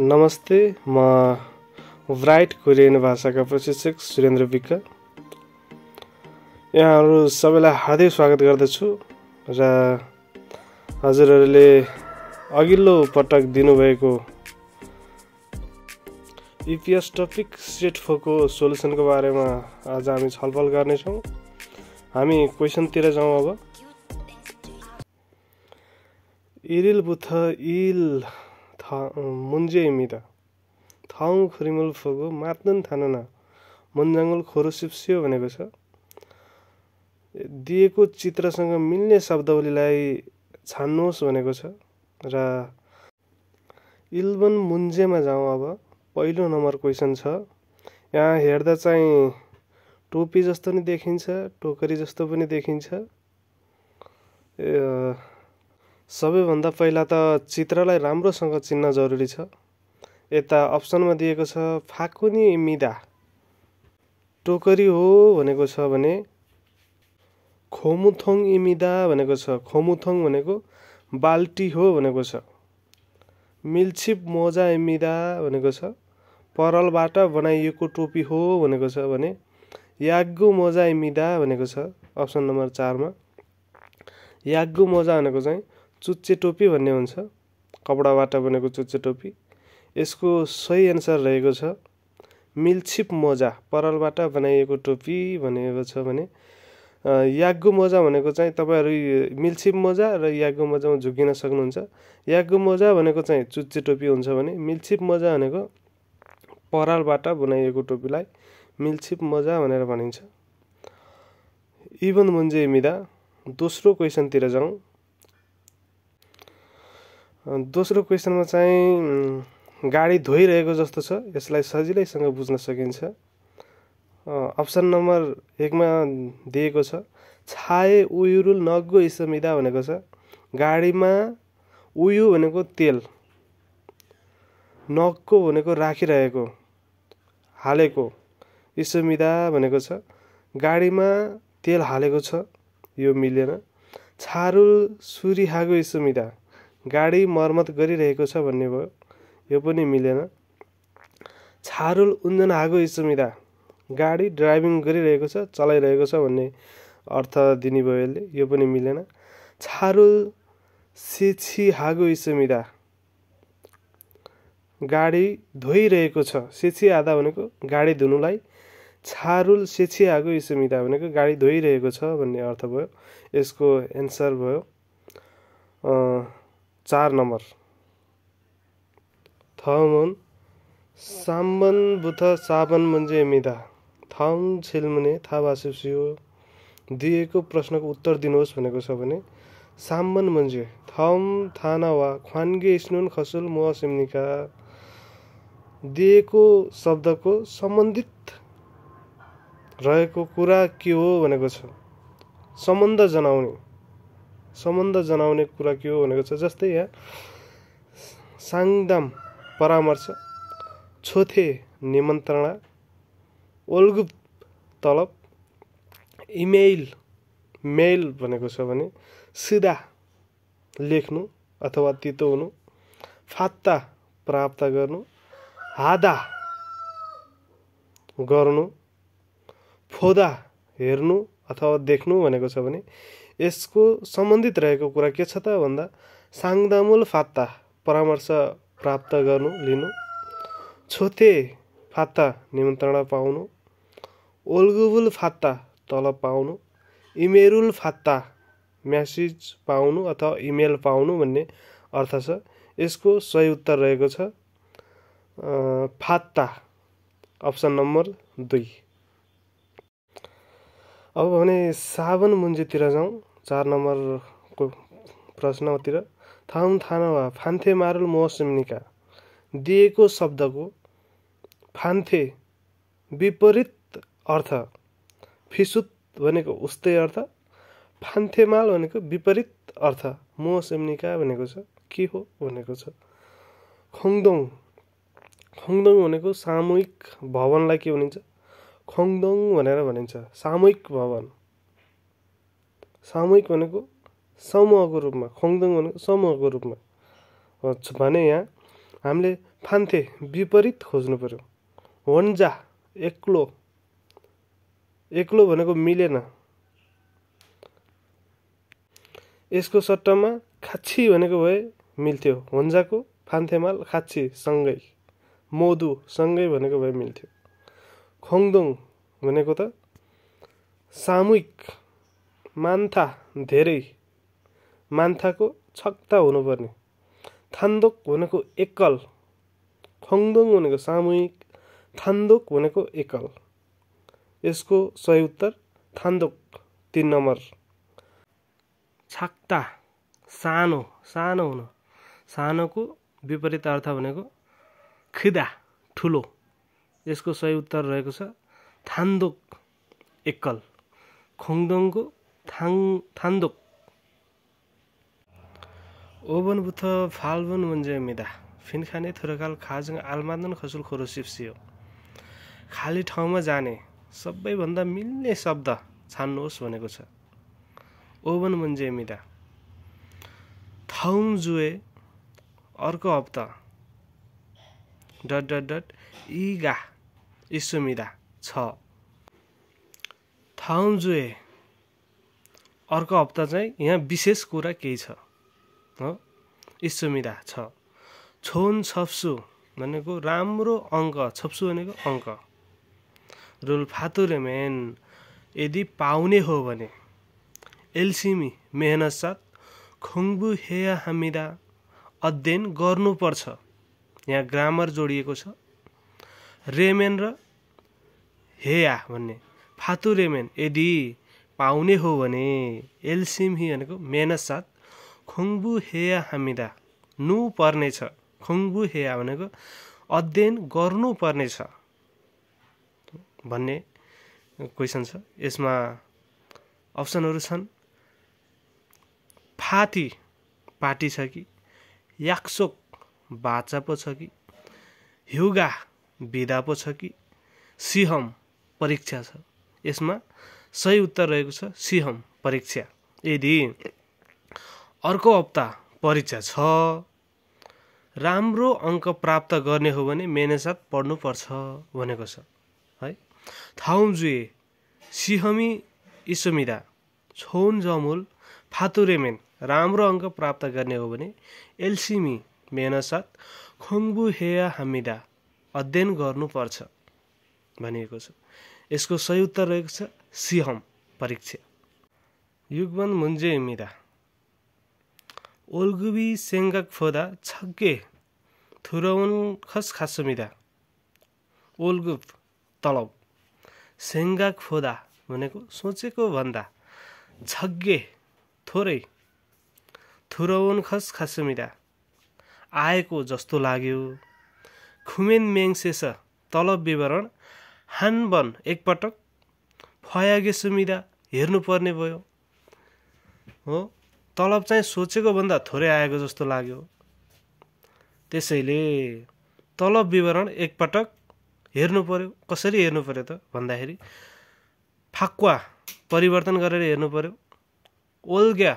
नमस्ते म bright Korean भाषाका प्रशिक्षक सुरेन्द्र विक यहाँहरू सबैलाई हार्दिक स्वागत गर्दछु र हजुरहरूले अघिल्लो पटक दिनुभएको इपिएस टपिक सेट फोरको सोल्युसनको बारेमा आज हामी छलफल गर्नेछौँ हामी क्वेसनतिर जाउँ अब इरिल बुथ इल 문제에 입니다. 다음 मात्न 보고 न 단어나 खोरो सिप्सियो भनेको छ दिएको चित्रसँग मिल्ने शब्दावलीलाई छान्नुहोस् भनेको छ र इल्बन मुन्जेमा जाउँ अब पहिलो नम्बर क्वेसन छ यहाँ हेर्दा चाहिँ टोपी जस्तो नि देखिन्छ टोकरी जस्तो पनि देखिन्छ सबैभन्दा पहिला त चित्रलाई राम्रोसँग चिन्न जरुरी छ यता अप्सनमा दिएको छ फाकुनी मिदा टोकरी हो भनेको छ भने खोमुथोङ इमिदा भनेको छ खोमुथोङ भनेको बाल्टी हो भनेको छ मिल्छिप मोजा इमिदा भनेको छ परलबाट बनाइएको टोपी हो भनेको छ भने याग्गु मोजा इमिदा भनेको छ अप्सन नम्बर चारमा याग्गु मोजा भनेको चाहिँ चुच्चे टोपी भन्ने हुन्छ कपडाबाट बनेको चुच्चे टोपी यसको सही एन्सर रहेको छ मिल्छिप मोजा परलबाट बनाइएको टोपी भनेको छ भने याग्गु मोजा भनेको चाहिँ तपाईँहरू मिल्छिप मोजा र याग्गु मोजामा झुकिन सक्नुहुन्छ याग्गु मोजा भनेको चाहिँ चुच्चे टोपी हुन्छ भने मिल्छिप मोजा भनेको परालबाट बनाइएको टोपीलाई मिल्छिप मोजा भनेर भनिन्छ इभन मुन्जे मिदा दोस्रो क्वेसनतिर जाउँ दोस्रो क्वेसनमा चाहिँ गाडी धोइरहेको जस्तो छ यसलाई सजिलैसँग बुझ्न सकिन्छ अप्सन नम्बर एकमा दिएको छ छाए उयुरुल नगो इसमिदा भनेको छ गाडीमा उयु भनेको तेल नगको भनेको राखिरहेको हालेको इसमिदा भनेको छ गाडीमा तेल हालेको छ यो मिलेन छारुल सुरिहागो इसमिदा गाडी मर्मत गरिरहेको छ भन्ने भयो यो पनि मिलेन छारुल उन्जन आगो इचमिदा गाडी ड्राइभिङ गरिरहेको छ चलाइरहेको छ भन्ने अर्थ दिने भयो यसले यो पनि मिलेन छारुल सिछि हागो इचमिदा गाडी धोइरहेको छ सिछि आधा भनेको गाडी धुनुलाई छारुल सिछि हागो इचमिदा भनेको गाडी धोइरहेको छ भन्ने अर्थ भयो यसको एन्सर भयो चार नम्बर बुथ साबन 3번부터 4번 문제입니다. छिल्मुने 질문에 답하십시오. दिएको प्रश्नको उत्तर दिनुहोस् भनेको छ भने साम्बन मन्जे थम थाना वा ख्वानगे स्नुन खसुल मुसिम्निका दिएको शब्दको सम्बन्धित रहेको कुरा के हो भनेको छ सम्बन्ध जनाउने सम्बन्ध जनाउने कुरा के हो भनेको छ जस्तै यहाँ साङदाम परामर्श छोथे निमन्त्रणा ओल्गुप तलब इमेल मेल भनेको छ भने सिधा लेख्नु अथवा तितो हुनु फात्ता प्राप्त गर्नु हादा गर्नु फोदा हेर्नु अथवा देख्नु भनेको छ भने यसको सम्बन्धित रहेको कुरा के छ त भन्दा साङदामुल फात्ता परामर्श प्राप्त गर्नु लिनु छोते फात्ता निमन्त्रणा पाउनु ओल्गुबुल फात्ता तलब पाउनु इमेरुल फात्ता म्यासेज पाउनु अथवा इमेल पाउनु भन्ने अर्थ छ यसको सही उत्तर रहेको छ फात्ता अप्सन नम्बर दुई अब भने साबन मुन्जेतिर जाउँ चार नम्बरको प्रश्नतिर थाम थानवा फान्थे मारुल मोसम्निका दिएको शब्दको फान्थे विपरीत अर्थ फिसुत भनेको उस्तै अर्थ फान्थेमाल भनेको विपरीत अर्थ मोसेम्निका भनेको छ के हो भनेको छ खोङदोङ खोङदोङ भनेको सामूहिक भवनलाई के भनिन्छ खोङदोङ भनेर भनिन्छ सामूहिक भवन सामूहिक भनेको समूहको रूपमा खोङदुङ भनेको समूहको रूपमा भने यहाँ हामीले फान्थे विपरीत खोज्नु पऱ्यो वन्जा एक्लो एक्लो भनेको मिलेन यसको सट्टामा खाच्छी भनेको भए मिल्थ्यो वन्जाको फान्थेमाल खाच्छी सँगै मोदु सँगै भनेको भए मिल्थ्यो खोङदोङ भनेको त सामूहिक मान्था धेरै मान्थाको छक्ता हुनुपर्ने थान्दोक भनेको एकल खोङदोङ भनेको सामूहिक थान्दोक भनेको एकल यसको सही उत्तर थान्दोक तिन नम्बर छक्ता सानो सानो हुन सानोको विपरीत अर्थ भनेको खिदा ठुलो यसको सही उत्तर रहेको छ थान्दोक एकल खोङदोङको थाङ थान्दोक ओबन बुथ फाल्बुन मुन्जे मिदा फिनखाने थुरकाल खाजङ आलमादन खसुल खोरो सिप्सियो खाली ठाउँमा जाने सबैभन्दा मिल्ने शब्द छान्नुहोस् भनेको छ ओबन मुन्जे मिदा थाउम जुए अर्को हप्ता डट डट डट इगा इसुमिदा छ थाउम जुए अर्को हप्ता चाहिँ यहाँ विशेष कुरा केही छ हो छ छोन छप्सु भनेको राम्रो अङ्क छप्सु भनेको अङ्क रुल फातु मेन यदि पाउने हो भने एलसिमी मेहनत साथ खुङ्बु हेया हामीरा अध्ययन गर्नुपर्छ यहाँ ग्रामर जोडिएको छ रेमेन र हेया भन्ने फातु रेमेन यदि पाउने हो भने हि भनेको मेहनत साथ खुङ्बु हेया हामीदा नु पर्नेछ खुङ्बु हेया भनेको अध्ययन छ, भन्ने क्वेसन छ यसमा अप्सनहरू छन् फाती पाटी छ कि याक्सोक बाचा पो छ कि ह्युगा बिदा पो छ कि सिहम परीक्षा छ यसमा सही उत्तर रहेको छ सिहम परीक्षा यदि अर्को हप्ता परीक्षा छ राम्रो अङ्क प्राप्त गर्ने हो भने मेहनत पढ्नुपर्छ भनेको छ है थाउजु सिहमी इसुमिदा छोन जमुल फातुरेमेन राम्रो अङ्क प्राप्त गर्ने हो भने एलसिमी मेहनत खोङ्बु हेया हामिदा अध्ययन गर्नुपर्छ भनिएको छ यसको सही उत्तर रहेको छ सिंहम परीक्षा युगवन मुन्जे मिरा ओल्गुबी सेङ्गाक फोदा छक्के थुराउन खस खासुमिदा ओल्गुप तलब सेङ्गाक फोदा भनेको सोचेको भन्दा झग्गे थोरै थुराउन खस खासुमिदा आएको जस्तो लाग्यो खुमेन मेङसेस तलब विवरण हानबन एकपटक फयागे सुविधा हेर्नुपर्ने भयो हो तलब चाहिँ सोचेको भन्दा थोरै आएको जस्तो लाग्यो त्यसैले तलब विवरण एकपटक हेर्नु पऱ्यो कसरी हेर्नु पऱ्यो त भन्दाखेरि फाक्वा परिवर्तन गरेर हेर्नु पऱ्यो ओल्ग्या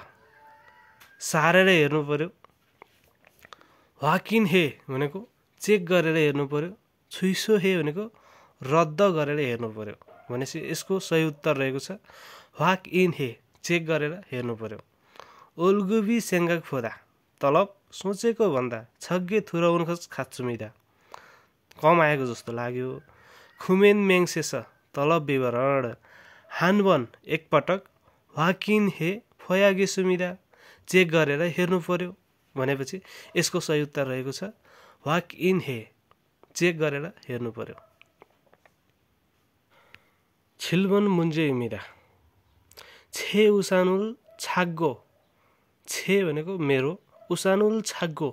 सारेर हेर्नु पऱ्यो वाकिन हे भनेको चेक गरेर हेर्नु पऱ्यो छुइसो हे भनेको रद्द गरेर हेर्नु पऱ्यो भनेपछि यसको सही उत्तर रहेको छ वाक इन हे चेक गरेर हेर्नु पऱ्यो ओलगुबी सेङ्गा फोदा तलब सोचेको भन्दा छग्गे थुराउन खोज खाचुमिदा कम आएको जस्तो लाग्यो खुमेन मेङ्सेस तलब विवरण हानवन एकपटक वाकिन हे फयागे सुमिदा चेक गरेर हेर्नु पऱ्यो भनेपछि यसको सही उत्तर रहेको छ वाक इन हे चेक गरेर हेर्नु पऱ्यो मुन्जे मिरा छे उसानुल छाग्गो छे भनेको मेरो उसानुल छाग्गो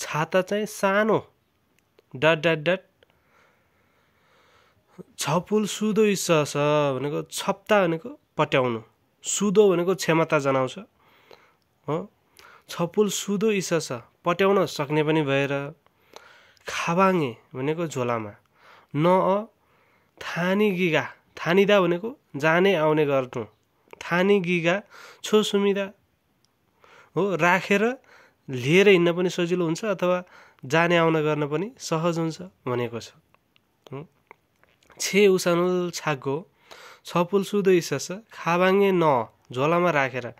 छाता चाहिँ सानो डट डट डट छपुल सुदो इस भनेको छप्ता भनेको पट्याउनु सुदो भनेको क्षमता जनाउँछ हो छपुल सुदो इस पट्याउन सक्ने पनि भएर खाबाङे भनेको झोलामा न अ थानी गिगा थानिदा भनेको जाने आउने गर्नु थानी गिगा छो सुमिदा हो राखेर लिएर हिँड्न पनि सजिलो हुन्छ अथवा जाने आउन गर्न पनि सहज हुन्छ भनेको छ छे उसानुल छाको छपुल सुदो छ खाबाङ्गे न झोलामा राखेर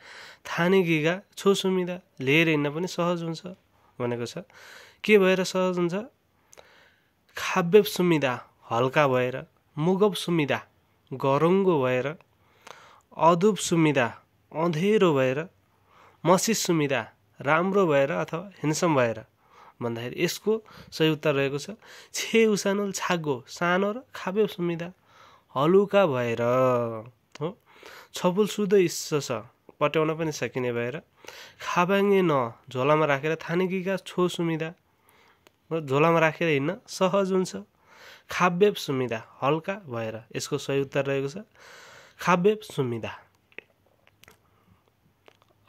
थाने गिगा छो सुमिदा लिएर हिँड्न पनि सहज हुन्छ भनेको छ के भएर सहज हुन्छ खाब्यप सुमिदा हल्का भएर मुगब सुमिदा गरङ्गो भएर अधुप सुमिदा अँधेरो भएर मसिस सुमिदा राम्रो भएर अथवा हिन्सम भएर भन्दाखेरि यसको सही उत्तर रहेको छ छे उसानुल छागो सानो र खाब्यो सुमिदा हलुका भएर हो छपुल सुध इस छ पट्याउन पनि सकिने भएर खाबाङ्गे न झोलामा राखेर थानेकीका छो सुमिदा झोलामा राखेर हिँड्न सहज हुन्छ खाब्येब सुमिदा हल्का भएर यसको सही उत्तर रहेको छ खाब्येब सुमिदा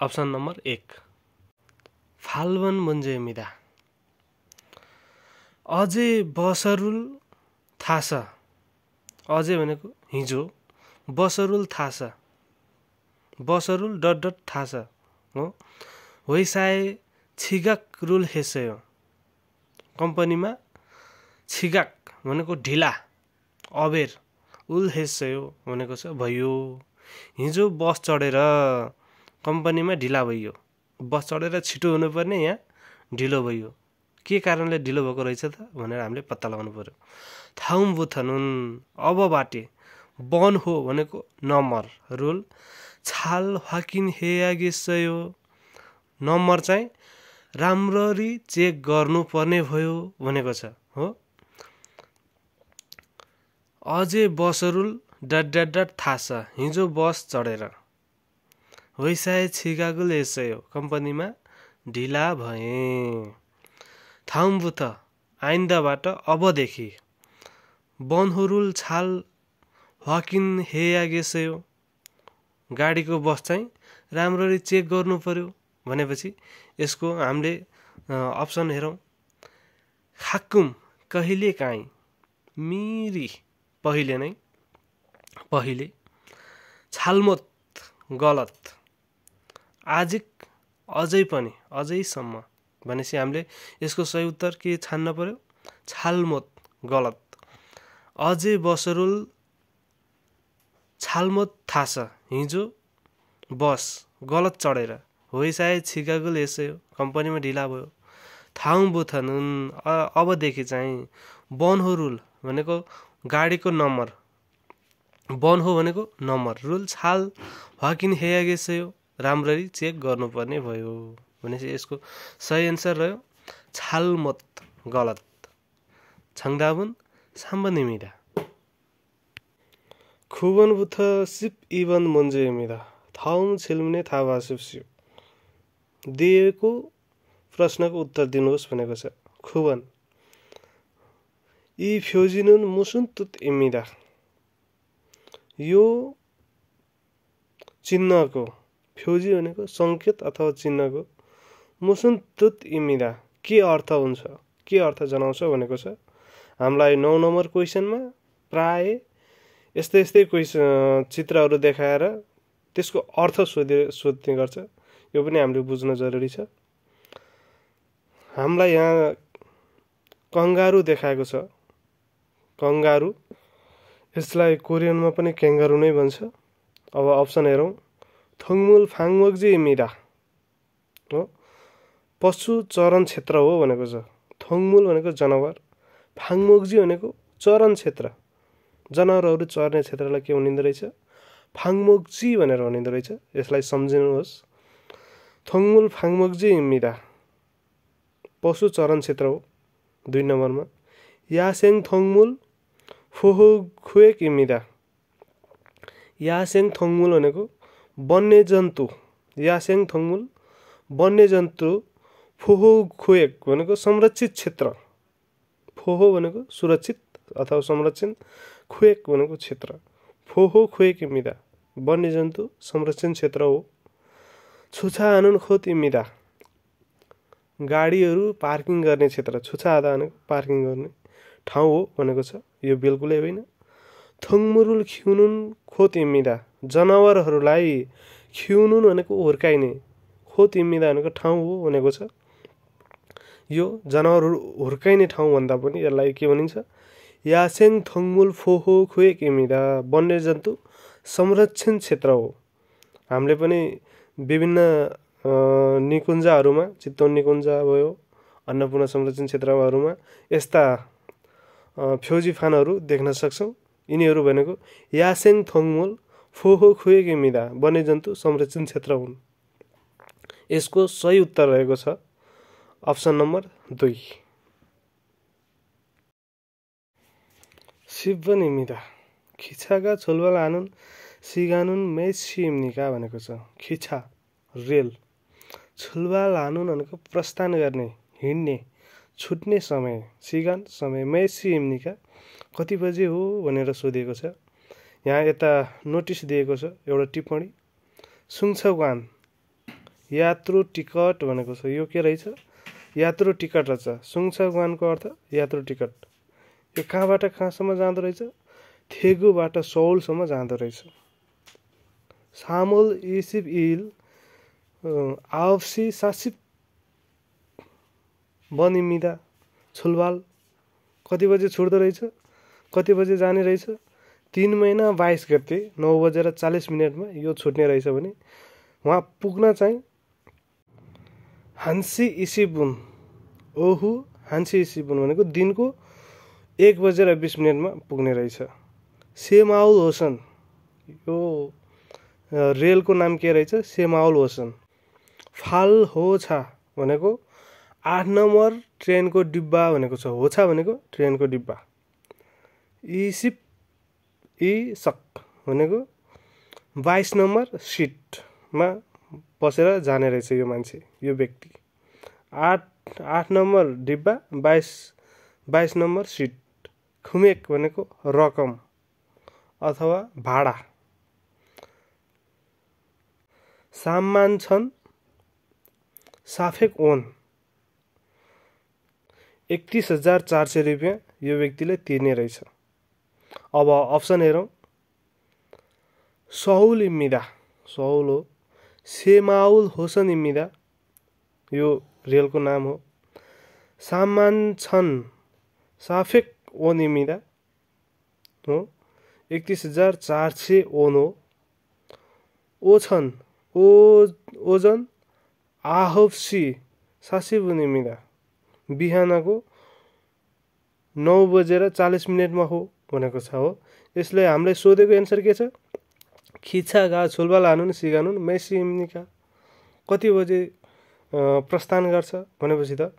अप्सन नम्बर एक फाल्वन मन्जेमिदा अझै बसरुल थास अझै भनेको हिजो बसरुल थास बसरुल डट डट थास हो होइसाए छिगक रुल हेसयो कम्पनीमा छिगाक भनेको ढिला अबेर उल्हेस्यो भनेको छ भयो हिजो बस चढेर कम्पनीमा ढिला भइयो बस चढेर छिटो हुनुपर्ने यहाँ ढिलो भयो के कारणले ढिलो भएको रहेछ त भनेर हामीले पत्ता लगाउनु पऱ्यो थाउम बुथनुन अब बाटे बन हो भनेको नम्बर रुल छाल फाकिन हेयागेसयो नम्बर चाहिँ राम्ररी चेक गर्नुपर्ने भयो भनेको छ हो अझै बसरुल डट डट डट थाहा छ हिजो बस चढेर होइ सायद यसै कम्पनीमा ढिला भए थाम्बु त आइन्दाबाट अबदेखि बनहुरुल छाल हकिन हेयागेसै हो गाडीको बस चाहिँ राम्ररी चेक गर्नु पर्यो भनेपछि यसको हामीले अप्सन हेरौँ खाकुम कहिले काहीँ मिरी पहिले नै पहिले छालमत गलत आजिक अझै पनि अझैसम्म भनेपछि हामीले यसको सही उत्तर के छान्न पर्यो छालमत गलत अझै बसरुल छालमत थास हिजो बस गलत चढेर हो सायद छिकागुल यसै हो कम्पनीमा ढिला भयो थाङ बुथनुन अबदेखि चाहिँ बनहोरुल भनेको गाडीको नम्बर बन हो भनेको नम्बर रुल रुल्स हाल हकिन यो राम्ररी चेक गर्नुपर्ने भयो भनेपछि यसको सही एन्सर रह्यो छालमत गलत साम्ब निमिरा खुबन बुथ सिप इवन मन्जुमिरा थाउम छिल्मुने सिप सिप दिएको प्रश्नको उत्तर दिनुहोस् भनेको छ खुबन यी 이표지는 무슨 뜻입니다. यो चिन्हको फ्योजी भनेको सङ्केत अथवा चिन्हको मुसुन तुत इमिदा के अर्थ हुन्छ के अर्थ जनाउँछ भनेको छ हामीलाई नौ नम्बर क्वेसनमा प्राय यस्तै यस्तै क्वेस चित्रहरू देखाएर त्यसको अर्थ सोधे सोध्ने गर्छ यो पनि हामीले बुझ्न जरुरी छ हामीलाई यहाँ कङ्गारू देखाएको छ कङ्गारु यसलाई कोरियनमा पनि क्याङ्गारु नै भन्छ अब अप्सन हेरौँ थुङमुल फाङमोक्जी मिरा हो पशु चरण क्षेत्र हो भनेको छ थोङमुल भनेको जनावर फाङमोक्जी भनेको चरण क्षेत्र जनावरहरू चर्ने क्षेत्रलाई के भनिँदो रहेछ फाङमोक्जी भनेर भनिँदो रहेछ यसलाई सम्झिनुहोस् थोङमुल फाङमोक्जी मिरा पशु चरण क्षेत्र हो दुई नम्बरमा यासेङ थोङमुल फोहो खुए किमिदा यासेङ थङमुल भनेको वन्यजन्तु यासेङ थोङमुल वन्यजन्तु फोहो खुएक भनेको संरक्षित क्षेत्र फोहो भनेको सुरक्षित अथवा संरक्षण खुएक भनेको क्षेत्र फोहो खुएक इमिदा वन्यजन्तु संरक्षण क्षेत्र हो छुछा आनन खोत तिमिदा गाडीहरू पार्किङ गर्ने क्षेत्र छुछा आधा भनेको पार्किङ गर्ने ठाउँ हो भनेको छ यो बिल्कुलै होइन थुङमुरुल खिउनुन तिमिदा जनावरहरूलाई खिउनुन भनेको हुर्काइने तिमिदा भनेको ठाउँ हो भनेको छ यो जनावरहरू हुर्काइने ठाउँभन्दा पनि यसलाई के भनिन्छ यासेङ थङमुल फोहो खुए किमिदा वन्यजन्तु संरक्षण क्षेत्र हो हामीले पनि विभिन्न निकुञ्जहरूमा चितवन निकुञ्ज भयो अन्नपूर्ण संरक्षण क्षेत्रहरूमा यस्ता फ्योजी फानहरू देख्न सक्छौँ यिनीहरू भनेको यासेङ थोङमोल फोहो खुएके मिदा वन्यजन्तु संरक्षण क्षेत्र हुन् यसको सही उत्तर रहेको छ अप्सन नम्बर दुई मिदा खिच्छाका छोलबल आनुन सिगानुन मेसिम्निका भनेको छ खिचा रेल छुलवा लानुन भनेको प्रस्थान गर्ने हिँड्ने छुट्ने समय सिगान समय मेसी एमनिका कति बजे हो भनेर सोधेको छ यहाँ यता नोटिस दिएको छ एउटा टिप्पणी सुङछौगान यात्रु टिकट भनेको छ यो के रहेछ यात्रु टिकट रहेछ सुङछौगानको अर्थ यात्रु टिकट यो कहाँबाट कहाँसम्म जाँदो रहेछ थेगुबाट सौलसम्म जाँदो रहेछ सामोल इसिप इल आवसी सासिप बनिमिदा छुलवाल कति बजे छुट्दो रहेछ कति बजे जाने रहेछ तिन महिना बाइस गते नौ बजेर चालिस मिनटमा यो छुट्ने रहेछ भने उहाँ पुग्न चाहिँ हान्सी इसिबुन ओहु हान्सी इसिबुन भनेको दिनको एक बजेर बिस मिनटमा पुग्ने रहेछ सेमाउल होसन यो रेलको नाम के रहेछ सेमाउल होसन फाल हो छा भनेको आठ नम्बर ट्रेनको डिब्बा भनेको छ होछा भनेको ट्रेनको डिब्बा इसिप सिप इ सक भनेको बाइस नम्बर सिटमा बसेर जाने रहेछ यो मान्छे यो व्यक्ति आठ आठ नम्बर डिब्बा बाइस बाइस नम्बर सिट खुमेक भनेको रकम अथवा भाडा सामान छन् साफेक ओन एकतिस हजार चार सय रुपियाँ यो व्यक्तिले तिर्ने रहेछ अब अप्सन हेरौँ सहुल इम्मिदा सहुल हो सेमाउल होसन इम्मिदा यो रेलको नाम हो सामान छन् साफेक ओन इम्मिदा हो एकतिस हजार चार सय ओन हो ओ छन् ओ ओजन आहोसी सासी बिहानको नौ बजेर चालिस मिनटमा हो भनेको छ हो यसले हामीलाई सोधेको एन्सर के छ खिच्छा घा छुल्बा लानु नि सिगानु कति बजे प्रस्थान गर्छ भनेपछि त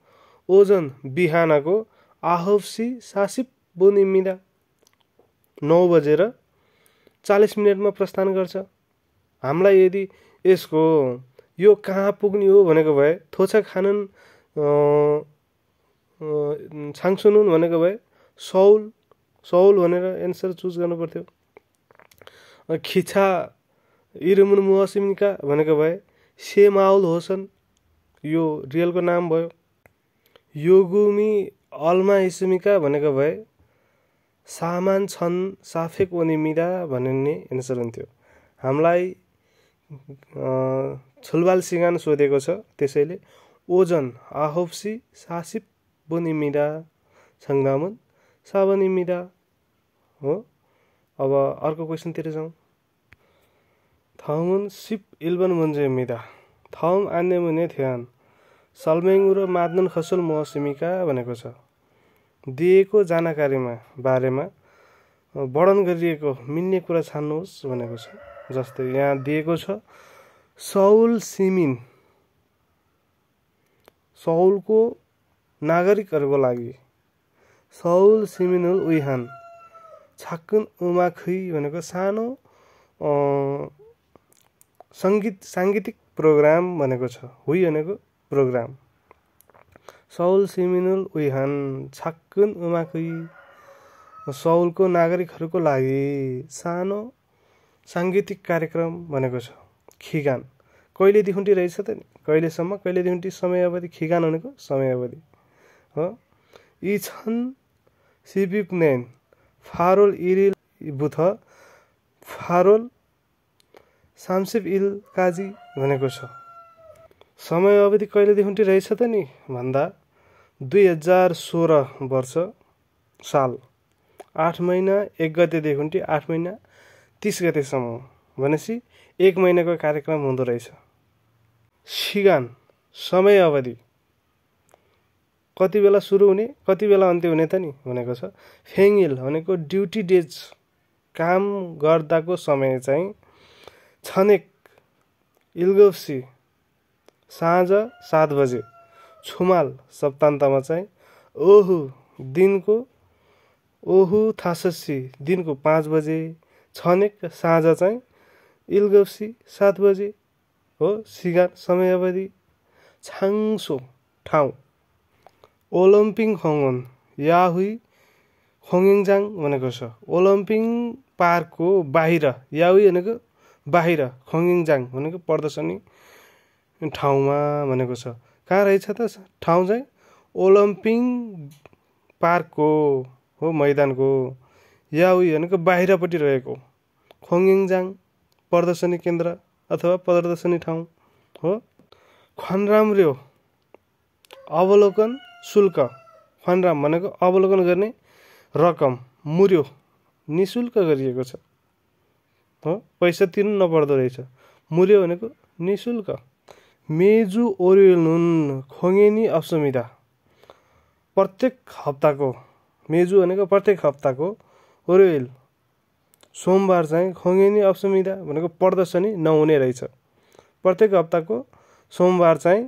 ओजन बिहानको आहोसी सासिप बोनिमिदा नौ बजेर चालिस मिनटमा प्रस्थान गर्छ हामीलाई यदि यसको यो कहाँ पुग्ने हो भनेको भए थोचा खानन छाङसुनुन भनेको भए सौल सौल भनेर एन्सर चुज गर्नुपर्थ्यो खिचा इरमुन मुहसिमका भनेको भए सेमाउल होसन यो रियलको नाम भयो योगुमी अल्मा इसुमिका भनेको भए सामान छन् साफेक मिरा भन्ने एन्सर हुन्थ्यो हामीलाई छुलबाल सिँगान सोधेको छ त्यसैले ओजन आहोप्सी सासिप बुनिमिरा सङ्गामन साबनिमिरा हो अब अर्को क्वेसनतिर जाउँ थमुन सिप इल्बन मन्जे मिदा थम आन्ने मुने थ्यान सल्मेङ्गु र मादन खसुल मौसिमिका भनेको छ दिएको जानकारीमा बारेमा वर्णन गरिएको मिल्ने कुरा छान्नुहोस् भनेको छ जस्तै यहाँ दिएको छ सौल सिमिन सौलको नागरिकहरूको लागि सौल सिमिनुल उहान छाकुन उमाखुई भनेको सानो सङ्गीत साङ्गीतिक प्रोग्राम भनेको छ हुई भनेको प्रोग्राम सौल सिमिनुल उहान छाकुन उमाखुई सौलको नागरिकहरूको लागि सानो साङ्गीतिक कार्यक्रम भनेको छ खिगान कहिलेदेखि रहेछ त नि कहिलेसम्म कहिलेदेखि समय अवधि खिगान भनेको समय अवधि यी छन् नेन फारोल इरिल बुथ फारोल सामसिप इल काजी भनेको छ समय अवधि कहिलेदेखि रहेछ त नि भन्दा दुई हजार सोह्र वर्ष साल आठ महिना एक गतेदेखि आठ महिना तिस गतेसम्म भनेपछि एक महिनाको कार्यक्रम हुँदो रहेछ सिगान समय अवधि कति बेला सुरु हुने कति बेला अन्त्य हुने त नि भनेको छ फेङिल भनेको ड्युटी डेज काम गर्दाको समय चाहिँ छनेक इल्गोप्सी साँझ सात बजे छुमाल सप्तान्तमा चाहिँ ओहु दिनको ओहु थासस्सी दिनको पाँच बजे छनेक साँझ चाहिँ इलगोसी सात बजे हो सिगार समयावधि छाङसो ठाउँ ओलम्पिङ हङन याहुई हङिङजाङ भनेको छ ओलम्पिङ पार्कको बाहिर याहु भनेको बाहिर खङिङजाङ भनेको प्रदर्शनी ठाउँमा भनेको छ कहाँ रहेछ त ठाउँ चाहिँ ओलम्पिङ पार्कको हो मैदानको याहुई भनेको बाहिरपट्टि रहेको खोङिङजाङ प्रदर्शनी केन्द्र अथवा प्रदर्शनी ठाउँ हो खनराम्र्यो अवलोकन शुल्क फन्राम भनेको अवलोकन गर्ने रकम मुर्यो नि शुल्क गरिएको छ हो पैसा तिर्नु नपर्दो रहेछ मुर्यो भनेको नि शुल्क मेजु ओरियोलुन खोङ्गेनी असुविधा प्रत्येक हप्ताको मेजु भनेको प्रत्येक हप्ताको ओरियल सोमबार चाहिँ खोङ्गेनी असुविधा भनेको प्रदर्शनी नहुने रहेछ प्रत्येक हप्ताको सोमबार चाहिँ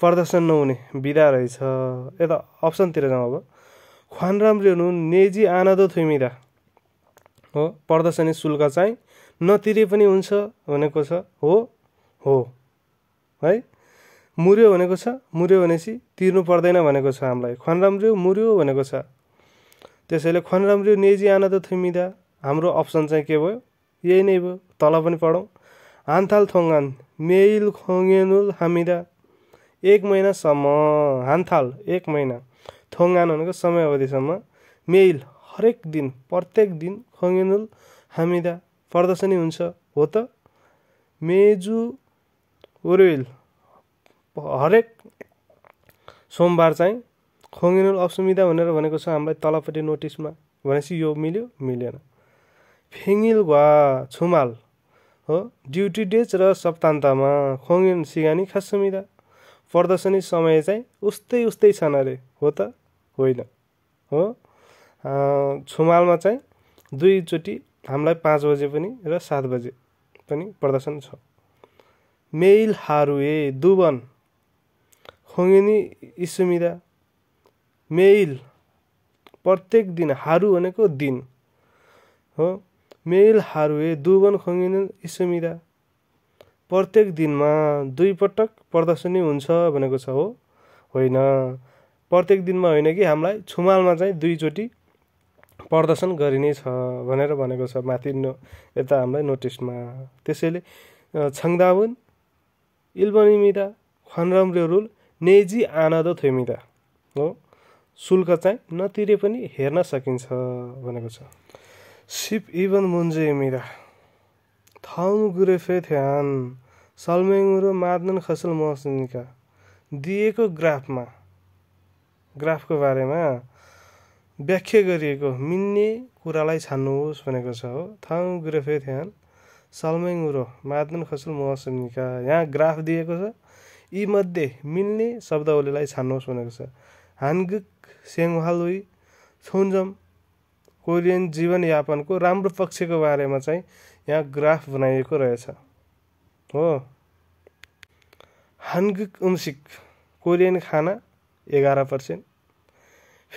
प्रदर्शन नहुने विधा रहेछ यता अप्सनतिर जाउँ अब ख्वान ख्वानरामले हुनु नेजी आनदो थुमिदा हो प्रदर्शनी शुल्क चाहिँ नतिरे पनि हुन्छ भनेको छ हो हो है मुर्यो भनेको छ मुर्यो भनेपछि तिर्नु पर्दैन भनेको छ हामीलाई ख्वान राम्रो मुर्यो भनेको छ त्यसैले राम्रो नेजी आनन्द थुमिदा हाम्रो अप्सन चाहिँ के भयो यही नै भयो तल पनि पढौँ आन्थाल थोङ्गान मेल खोङ्गेनुल हामिदा एक महिनासम्म हान्थाल एक महिना थोङ्गान भनेको समय अवधिसम्म मेल हरेक दिन प्रत्येक दिन खङ्गेनुल हामीदा प्रदर्शनी हुन्छ हो त मेजु ओरेल हरेक सोमबार चाहिँ खोङ्गेनुल असुविधा भनेर भनेको छ हामीलाई तलपट्टि नोटिसमा भनेपछि यो मिल्यो मिलेन फेङ्गिल वा छुमाल हो ड्युटी डेज र सप्तान्तमा खोङ्गेन सिगानी खास सुविधा प्रदर्शनी समय चाहिँ उस्तै उस्तै छन् अरे हो त होइन हो छुमालमा चाहिँ दुईचोटि हामीलाई पाँच बजे पनि र सात बजे पनि प्रदर्शन छ मेल हारुए दुवन खोङ्गिनी इसुमिदा मेल प्रत्येक दिन हारु भनेको दिन हो मेल हारुए दुवन खोङिनी इसुमिदा प्रत्येक दिनमा दुईपटक प्रदर्शनी हुन्छ भनेको छ हो होइन प्रत्येक दिनमा होइन कि हामीलाई छुमालमा चाहिँ दुईचोटि प्रदर्शन गरिने छ भनेर भनेको छ माथि नो यता हामीलाई नोटिसमा त्यसैले छङदाबुन इल्बनिमिदा खनरम्रे रुल नेजी आनद थेमिदा हो शुल्क चाहिँ नतिरे पनि हेर्न सकिन्छ भनेको छ सिप इभन मुन्जे मिरा थम गुरेफे थ्यान र मादन खसल महसिनका दिएको ग्राफमा ग्राफको बारेमा व्याख्या गरिएको मिन्ने कुरालाई छान्नुहोस् भनेको छ हो थाङ ग्राफे थ्यान सलमेङ्रो मादन खसल महसिनका यहाँ ग्राफ दिएको छ मध्ये मिल्ने शब्दावलीलाई छान्नुहोस् भनेको छ हानगुक सेङ्वालुई छोन्जम कोरियन जीवनयापनको राम्रो पक्षको बारेमा चाहिँ यहाँ ग्राफ बनाइएको रहेछ हो हान्गुक उम्सिक कोरियन खाना एघार पर्सेन्ट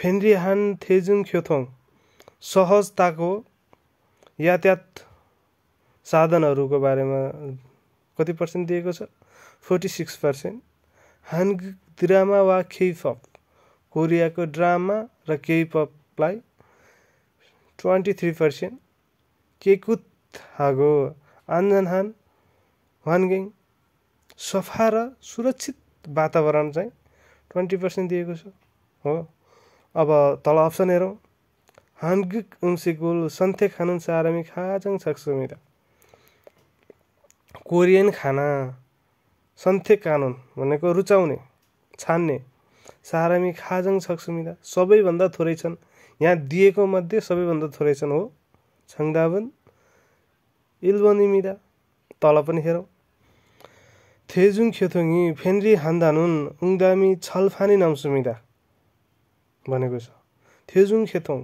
फेन्द्री हान थेजुङ ख्योथोङ सहजताको यातायात साधनहरूको बारेमा कति पर्सेन्ट दिएको छ फोर्टी सिक्स पर्सेन्ट हान्गुक ड्रामा वा पप कोरियाको ड्रामा र पपलाई ट्वेन्टी थ्री पर्सेन्ट केकुत हागो आन्जन हान वानगिङ सफा र सुरक्षित वातावरण चाहिँ ट्वेन्टी पर्सेन्ट दिएको छ हो अब तल अप्सन हेरौँ हान्गिक उम्सिकुल सन्थे खानुन सारामी खाजङ सक्सुमिरा कोरियन खाना सन्थे कानुन भनेको रुचाउने छान्ने सारामी खाजङ सक्सुमिरा सबैभन्दा थोरै छन् यहाँ दिएको मध्ये सबैभन्दा थोरै छन् हो छङ्दाबन इल्बनिमिदा तल पनि हेरौँ थेजुङ खेथोङी फेन्री हान्दानुन उङदामी छलफानी नामसुमिदा भनेको छ थेजुङ खेथोङ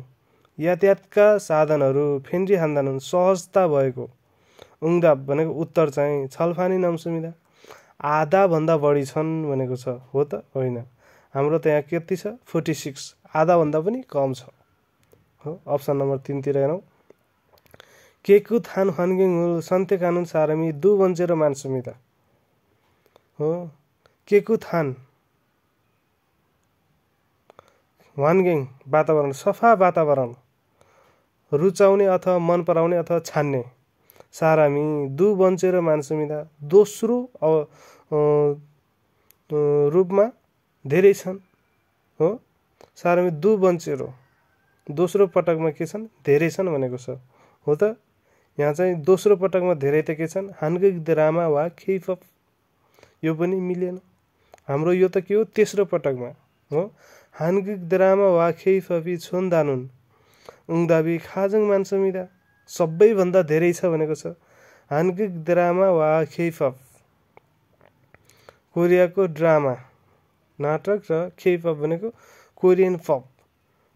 यातायातका साधनहरू फेन्री हान्दानुन सहजता भएको उङदा भनेको उत्तर चाहिँ छलफानी नामसुमिदा आधाभन्दा बढी छन् भनेको छ हो त होइन हाम्रो त यहाँ कति छ फोर्टी सिक्स आधाभन्दा पनि कम छ हो अप्सन नम्बर तिनतिर हेरौँ केकु थान हन्गिङ सन्ते कानुन सारमी दु बन्चेर मानसुमिदा हो थान वानगेङ वातावरण सफा वातावरण रुचाउने अथवा मन पराउने अथवा छान्ने सारामी दु बन्चेर मानसुमिदा दोस्रो अब रूपमा धेरै छन् हो सारामी दु बन्चेरो दोस्रो पटकमा के छन् धेरै छन् भनेको छ हो त यहाँ चाहिँ दोस्रो पटकमा धेरै त के छन् हान्गिक द्रामा वा खेफ यो पनि मिलेन हाम्रो यो त के हो तेस्रो पटकमा हो हान्गिक द्रामा वाखेई फपी छोन दानुन उङदाबी खाजङ मान्समिदा सबैभन्दा धेरै छ भनेको छ हान्गिक द्रामा वा फप कोरियाको ड्रामा नाटक र फप भनेको कोरियन पप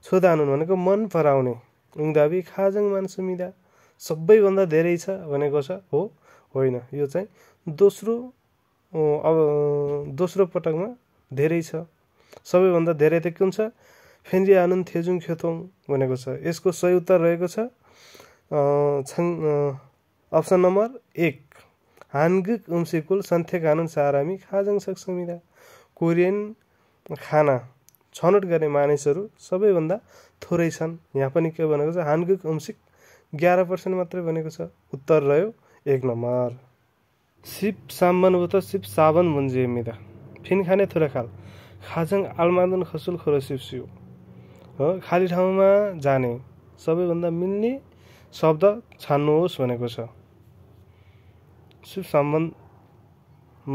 छोदानुन भनेको मन पराउने उङदाबी खाजङ मान्सुमिदा सबैभन्दा धेरै छ भनेको छ हो होइन यो चाहिँ दोस्रो अब दोस्रो पटकमा धेरै छ सबैभन्दा धेरै त कुन छ फेन्जी आनन्द थेजुङ खेतोङ भनेको छ यसको सही उत्तर रहेको छ अप्सन नम्बर एक हानगुक उम्सेकुल सन्थेक आनन्द सारामी खाजङ सक्समिरा कोरियन खाना छनौट गर्ने मानिसहरू सबैभन्दा थोरै छन् यहाँ पनि के भनेको छ हानगुक उम्सिक ग्यार पर्सेन्ट मात्रै भनेको छ उत्तर रह्यो एक नम्बर सिप सामान होतं सिप सावन म्हणजे मी फिन खाने थोरै खाल खाजङ आलमादन खसुल खोर सिप सियो हो खाली ठाउँमा जाने सबैभन्दा मिल्ने शब्द छान्नुहोस् भनेको छ सिप सामान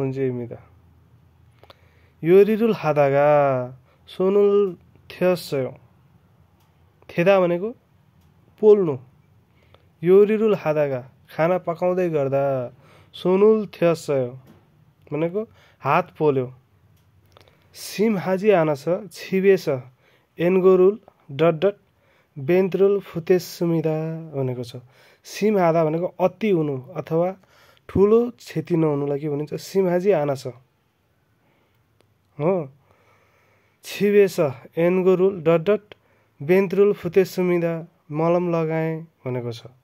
मुन्जे मिदा यो रिरुल हादागा सोनुल थ्यसयो थेदा भनेको पोल्नु यो रिरुल हादागा खाना पकाउँदै गर्दा सुनुल थ्यसयो भनेको हात पोल्यो सिम हाजी आनस छिबेस एनगोरुल डट डट बेन्त्रुल फुतेस सुमिदा भनेको छ सिम हाँदा भनेको अति हुनु अथवा ठुलो क्षति नहुनुलाई के भनिन्छ सिमहाजी आनस हो छिबेस एनगोरुल डट डट बेन्त्रुल फुतेस सुमिदा मलम लगाएँ भनेको छ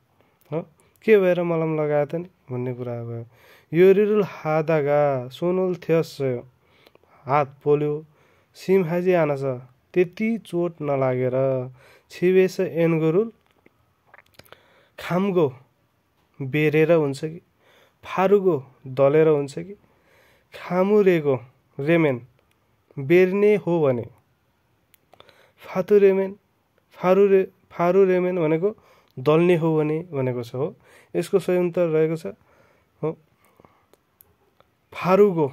हो के भएर मलम लगाए त नि भन्ने कुरा भयो रिरुल हादागा सोनुल थ्यस्यो हात पोल्यो सिमहाजी छ त्यति चोट नलागेर छिवेस एनगोरुल खामगो बेरेर हुन्छ कि फारुगो दलेर हुन्छ कि खामुरेगो रेमेन बेर्ने हो भने फातु रेमेन फारु रे रेमेन भनेको दल्ने हो भने भनेको छ हो यसको संयन्त्र रहेको छ हो फारुगो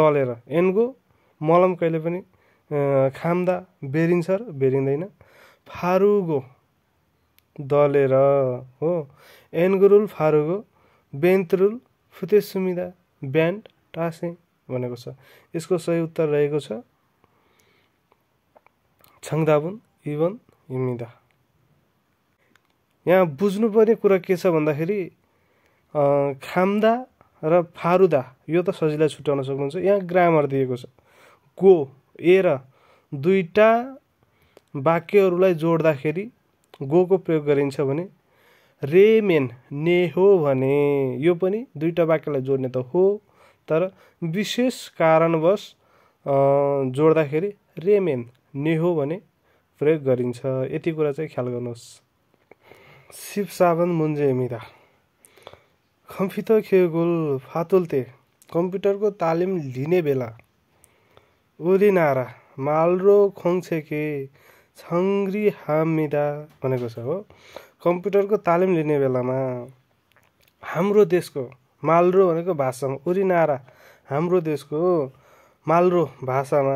दलेर एनगो मलम कहिले पनि खाम्दा बेरिन्छ र बेरिँदैन फारुगो दलेर हो एनगुरुल फारुगो बेन्तरुल फुते सुमिदा ब्यान्ड टासे भनेको छ यसको सही उत्तर रहेको छ छङदाबुन इभन इमिदा यहाँ बुझ्नुपर्ने कुरा के छ भन्दाखेरि खाम्दा र फारुदा यो त सजिलै छुट्याउन सक्नुहुन्छ यहाँ ग्रामर दिएको छ गो ए र दुईवटा वाक्यहरूलाई जोड्दाखेरि गोको प्रयोग गरिन्छ भने रेमेन ने हो भने यो पनि दुईवटा वाक्यलाई जोड्ने त हो तर विशेष कारणवश जोड्दाखेरि रेमेन ने हो भने प्रयोग गरिन्छ यति कुरा चाहिँ ख्याल गर्नुहोस् 씹사번 मुन्जे मिरा 교육을 खेगुल फातुल्ते कम्प्युटरको तालिम लिने बेला उरी नारा मालरो के छङ्ग्री हामिदा भनेको छ हो कम्प्युटरको तालिम लिने बेलामा हाम्रो देशको मालरो भनेको भाषामा उरी नारा हाम्रो देशको मालरो भाषामा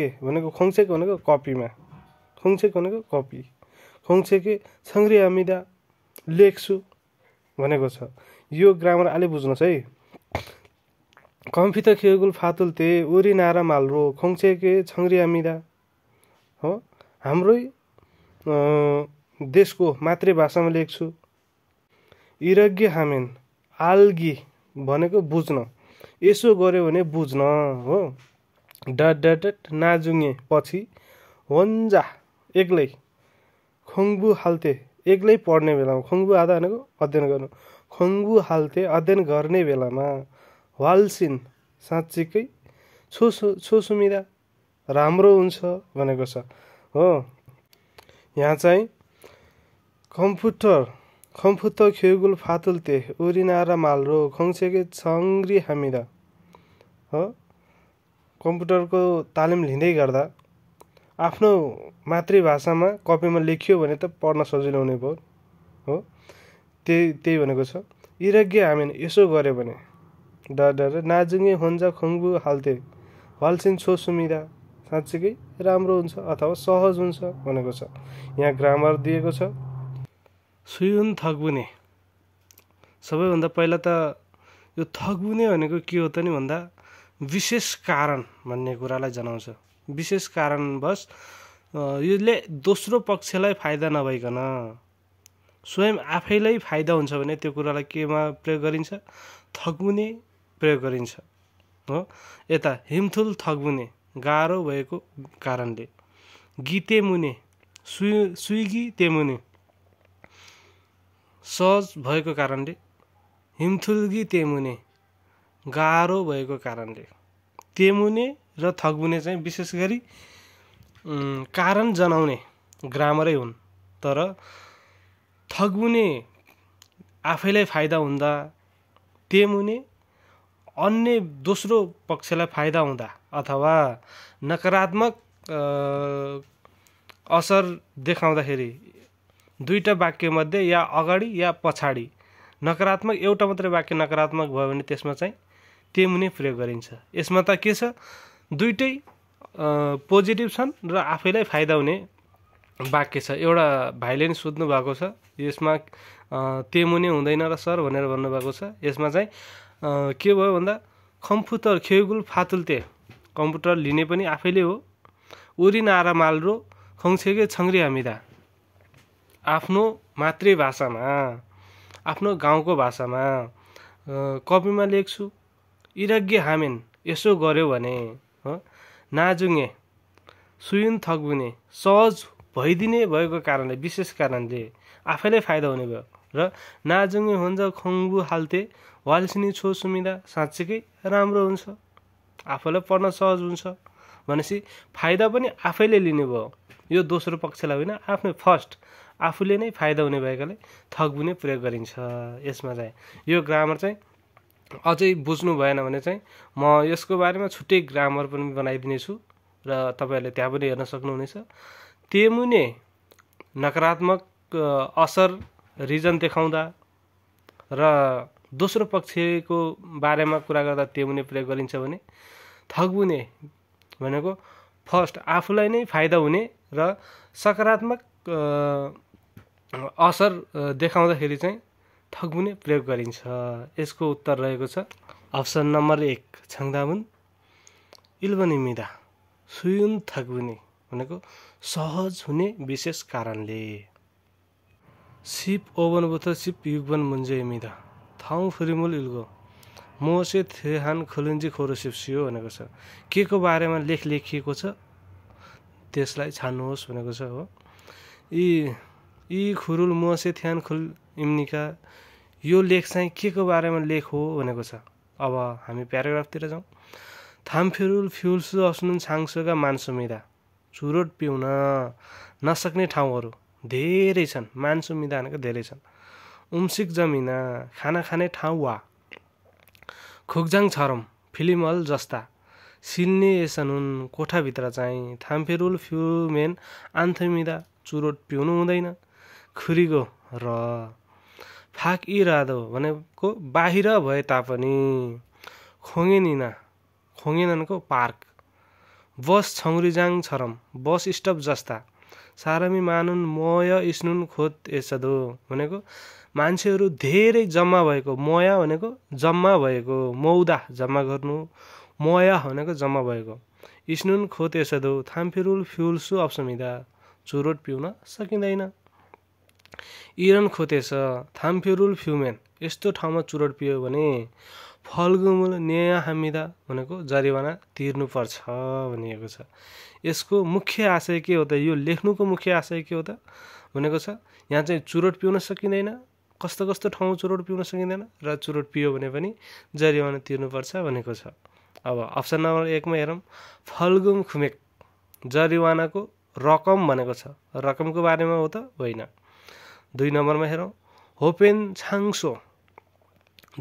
के भनेको खोङ्छेको भनेको कपीमा खोङ्छेको भनेको कपी खोङ्सेके छङ्ग्री लेख्छु भनेको छ यो ग्रामर अलि बुझ्नुहोस् है कम्फी त खेगुल फातुल ते उरी नारा मालरो के छङ्ग्री आमिदा हो हाम्रै देशको मातृभाषामा लेख्छु इरग्गी हामेन आल्गी भनेको बुझ्न यसो गऱ्यो भने बुझ्न हो डट डट नाजुङ्गे पछि वन्जा एक्लै खङ्बु हाल्थे एक्लै पढ्ने बेलामा खङ्बु आधा भनेको अध्ययन गर्नु खङ्बु हाल्थे अध्ययन गर्ने बेलामा वालसिन साँच्चीकै छो छो सुमिरा राम्रो हुन्छ भनेको छ हो यहाँ चाहिँ कम्प्युटर खम्फुत्तो खेगुल फातुल्ते र मालरो खङ्सेके छङ्ग्री र हो कम्प्युटरको तालिम लिँदै गर्दा आफ्नो मातृभाषामा कपीमा लेखियो भने त पढ्न सजिलो हुने भयो हो त्यही त्यही भनेको छ इरज्ञ हामीले यसो गऱ्यो भने डर डर नाजुङ्गे हुन्छ खुङ्बु हाल्थे हल्सिन छो सुमिधा साँच्चीकै राम्रो हुन्छ अथवा सहज हुन्छ भनेको छ यहाँ ग्रामर दिएको छ सुयुन थकबुने सबैभन्दा पहिला त यो थकबुने भनेको के हो त नि भन्दा विशेष कारण भन्ने कुरालाई जनाउँछ विशेष कारणवश यसले दोस्रो पक्षलाई फाइदा नभइकन स्वयं आफैलाई फाइदा हुन्छ भने त्यो कुरालाई केमा प्रयोग गरिन्छ थग्मुने प्रयोग गरिन्छ हो यता हिमथुल थग्मुने गाह्रो भएको कारणले गीते मुने सुइ ते तेमुने सहज भएको कारणले हिमथुल ते मुने गाह्रो भएको कारणले तेमुने र थगुने चाहिँ विशेष गरी कारण जनाउने ग्रामरै हुन् तर थगुने आफैलाई फाइदा हुँदा तेमुने अन्य दोस्रो पक्षलाई फाइदा हुँदा अथवा नकारात्मक असर देखाउँदाखेरि दुईवटा वाक्यमध्ये या अगाडि या पछाडि नकारात्मक एउटा मात्रै वाक्य नकारात्मक भयो भने त्यसमा चाहिँ टेम नै प्रयोग गरिन्छ यसमा त के छ दुइटै पोजिटिभ छन् र आफैलाई फाइदा हुने वाक्य छ एउटा भाइले नै सोध्नु भएको छ यसमा तेमु नै हुँदैन र सर भनेर भन्नुभएको छ यसमा चाहिँ के भयो भन्दा कम्प्युटर खेगुल फातुल्ते कम्प्युटर लिने पनि आफैले हो उरी नारा मालरो खङसेकै छङ्री हामीदा आफ्नो मातृभाषामा आफ्नो गाउँको भाषामा कपीमा लेख्छु इरज्ञ हामेन यसो गर्यो भने नाजुङे सुयुन थक्बुने सहज भइदिने भएको कारणले विशेष कारणले आफैले फाइदा हुने भयो र नाजुङ्गे हुन्छ खुङ्गु हाल्ते वालसिनी छो सुमिदा साँच्चीकै राम्रो हुन्छ आफूलाई पढ्न सहज हुन्छ भनेपछि फाइदा पनि आफैले लिने भयो यो दोस्रो पक्षलाई होइन आफ्नो फर्स्ट आफूले नै फाइदा हुने भएकाले थक्बुने प्रयोग गरिन्छ यसमा चाहिँ यो ग्रामर चाहिँ अझै बुझ्नु भएन भने चाहिँ म यसको बारेमा छुट्टै ग्रामर पनि बनाइदिनेछु र तपाईँहरूले त्यहाँ पनि हेर्न सक्नुहुनेछ तेमुने नकारात्मक असर रिजन देखाउँदा र दोस्रो पक्षको बारेमा कुरा गर्दा तेमुने प्रयोग गरिन्छ भने थगुने भनेको फर्स्ट आफूलाई नै फाइदा हुने र सकारात्मक असर देखाउँदाखेरि चाहिँ ठगुने प्रयोग गरिन्छ यसको उत्तर रहेको छ अप्सन नम्बर एक छङदामुन मिदा सुयुन थगुने भनेको सहज हुने विशेष कारणले सिप बुथ सिप युगवन मुन्जे मिदा थाउ फुरिमुल इल्गो मोसे थेहान खुलुन्जी खोरो सिप्सियो भनेको छ के को बारेमा लेख लेखिएको छ त्यसलाई छान्नुहोस् भनेको छ हो यी यी खुरुल मोसे थ्यान खुल इम्निका यो लेख चाहिँ के को बारेमा लेख हो भनेको छ अब हामी प्याराग्राफतिर जाउँ थाम्फेरुल फ्युल्सु असुन छाङसुका मानसुमिदा चुरोट पिउन नसक्ने ठाउँहरू धेरै छन् मानसुमिदा भनेको धेरै छन् उम्सिक जमिना खाना खाने ठाउँ वा खोक्जाङ छरम फिलिमल जस्ता सिल्ने एसनुन कोठाभित्र चाहिँ थाम्फेरुल फ्युमेन आन्थमिदा चुरोट पिउनु हुँदैन खुरीको र फाक इरादो भनेको बाहिर भए तापनि खोङेनिना खोङेनको पार्क बस छङ्रिजाङ छरम बस स्टप जस्ता सारमी मानुन मय स्नुन खोत यसदो भनेको मान्छेहरू धेरै जम्मा भएको मय भनेको जम्मा भएको मौदा जम्मा गर्नु मय भनेको जम्मा भएको स्नुन खोत यसदो थाम्फिरुल फ्युल सु अप्समिदा चुरोट पिउन सकिँदैन इरन खोतेछ थाम्फेरुल फ्युमेन यस्तो ठाउँमा चुरोट पियो भने फलगुमुल नेया हामिदा भनेको जरिवाना तिर्नुपर्छ भनिएको छ यसको मुख्य आशय के हो त यो लेख्नुको मुख्य आशय के हो त भनेको छ यहाँ चाहिँ चुरोट पिउन सकिँदैन कस्तो कस्तो ठाउँ चुरोट पिउन सकिँदैन र चुरोट पियो भने पनि जरिवाना तिर्नुपर्छ भनेको छ अब अप्सन नम्बर एकमा हेरौँ फलगुम खुमेक जरिवानाको रकम भनेको छ रकमको बारेमा हो त होइन दुई नम्बरमा हेरौँ होपेन छाङसो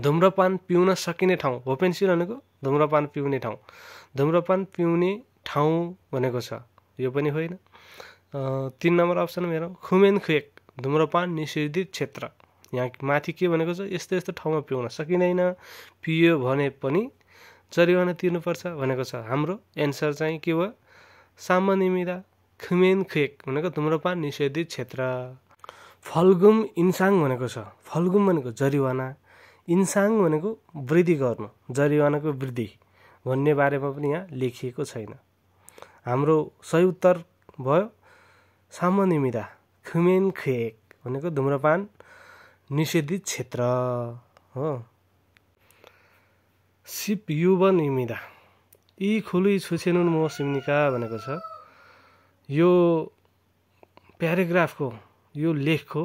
धुम्रपान पिउन सकिने ठाउँ होपेन सी भनेको धुम्रपान पिउने ठाउँ धुम्रपान पिउने ठाउँ भनेको छ यो पनि होइन तिन नम्बर अप्सन हेरौँ खुमेन खुएक धुम्रपान निषेधित क्षेत्र यहाँ माथि के भनेको छ यस्तो यस्तो ठाउँमा पिउन सकिँदैन पियो भने पनि जरिवाना तिर्नुपर्छ भनेको छ हाम्रो एन्सर चाहिँ के भयो सामान्य मिदा खुमेन खुएक भनेको धुम्रपान निषेधित क्षेत्र फलगुम इन्साङ भनेको छ फलगुम भनेको जरिवाना इन्साङ भनेको वृद्धि गर्नु जरिवानाको वृद्धि भन्ने बारेमा पनि यहाँ लेखिएको छैन हाम्रो सही उत्तर भयो सामान्यमिदा खुमेन खेक भनेको धुम्रपान निषेधित क्षेत्र हो सिप युवन इमिदा यी खुलु छुसेनुन मोसिम्निका भनेको छ यो प्याराग्राफको यो लेखको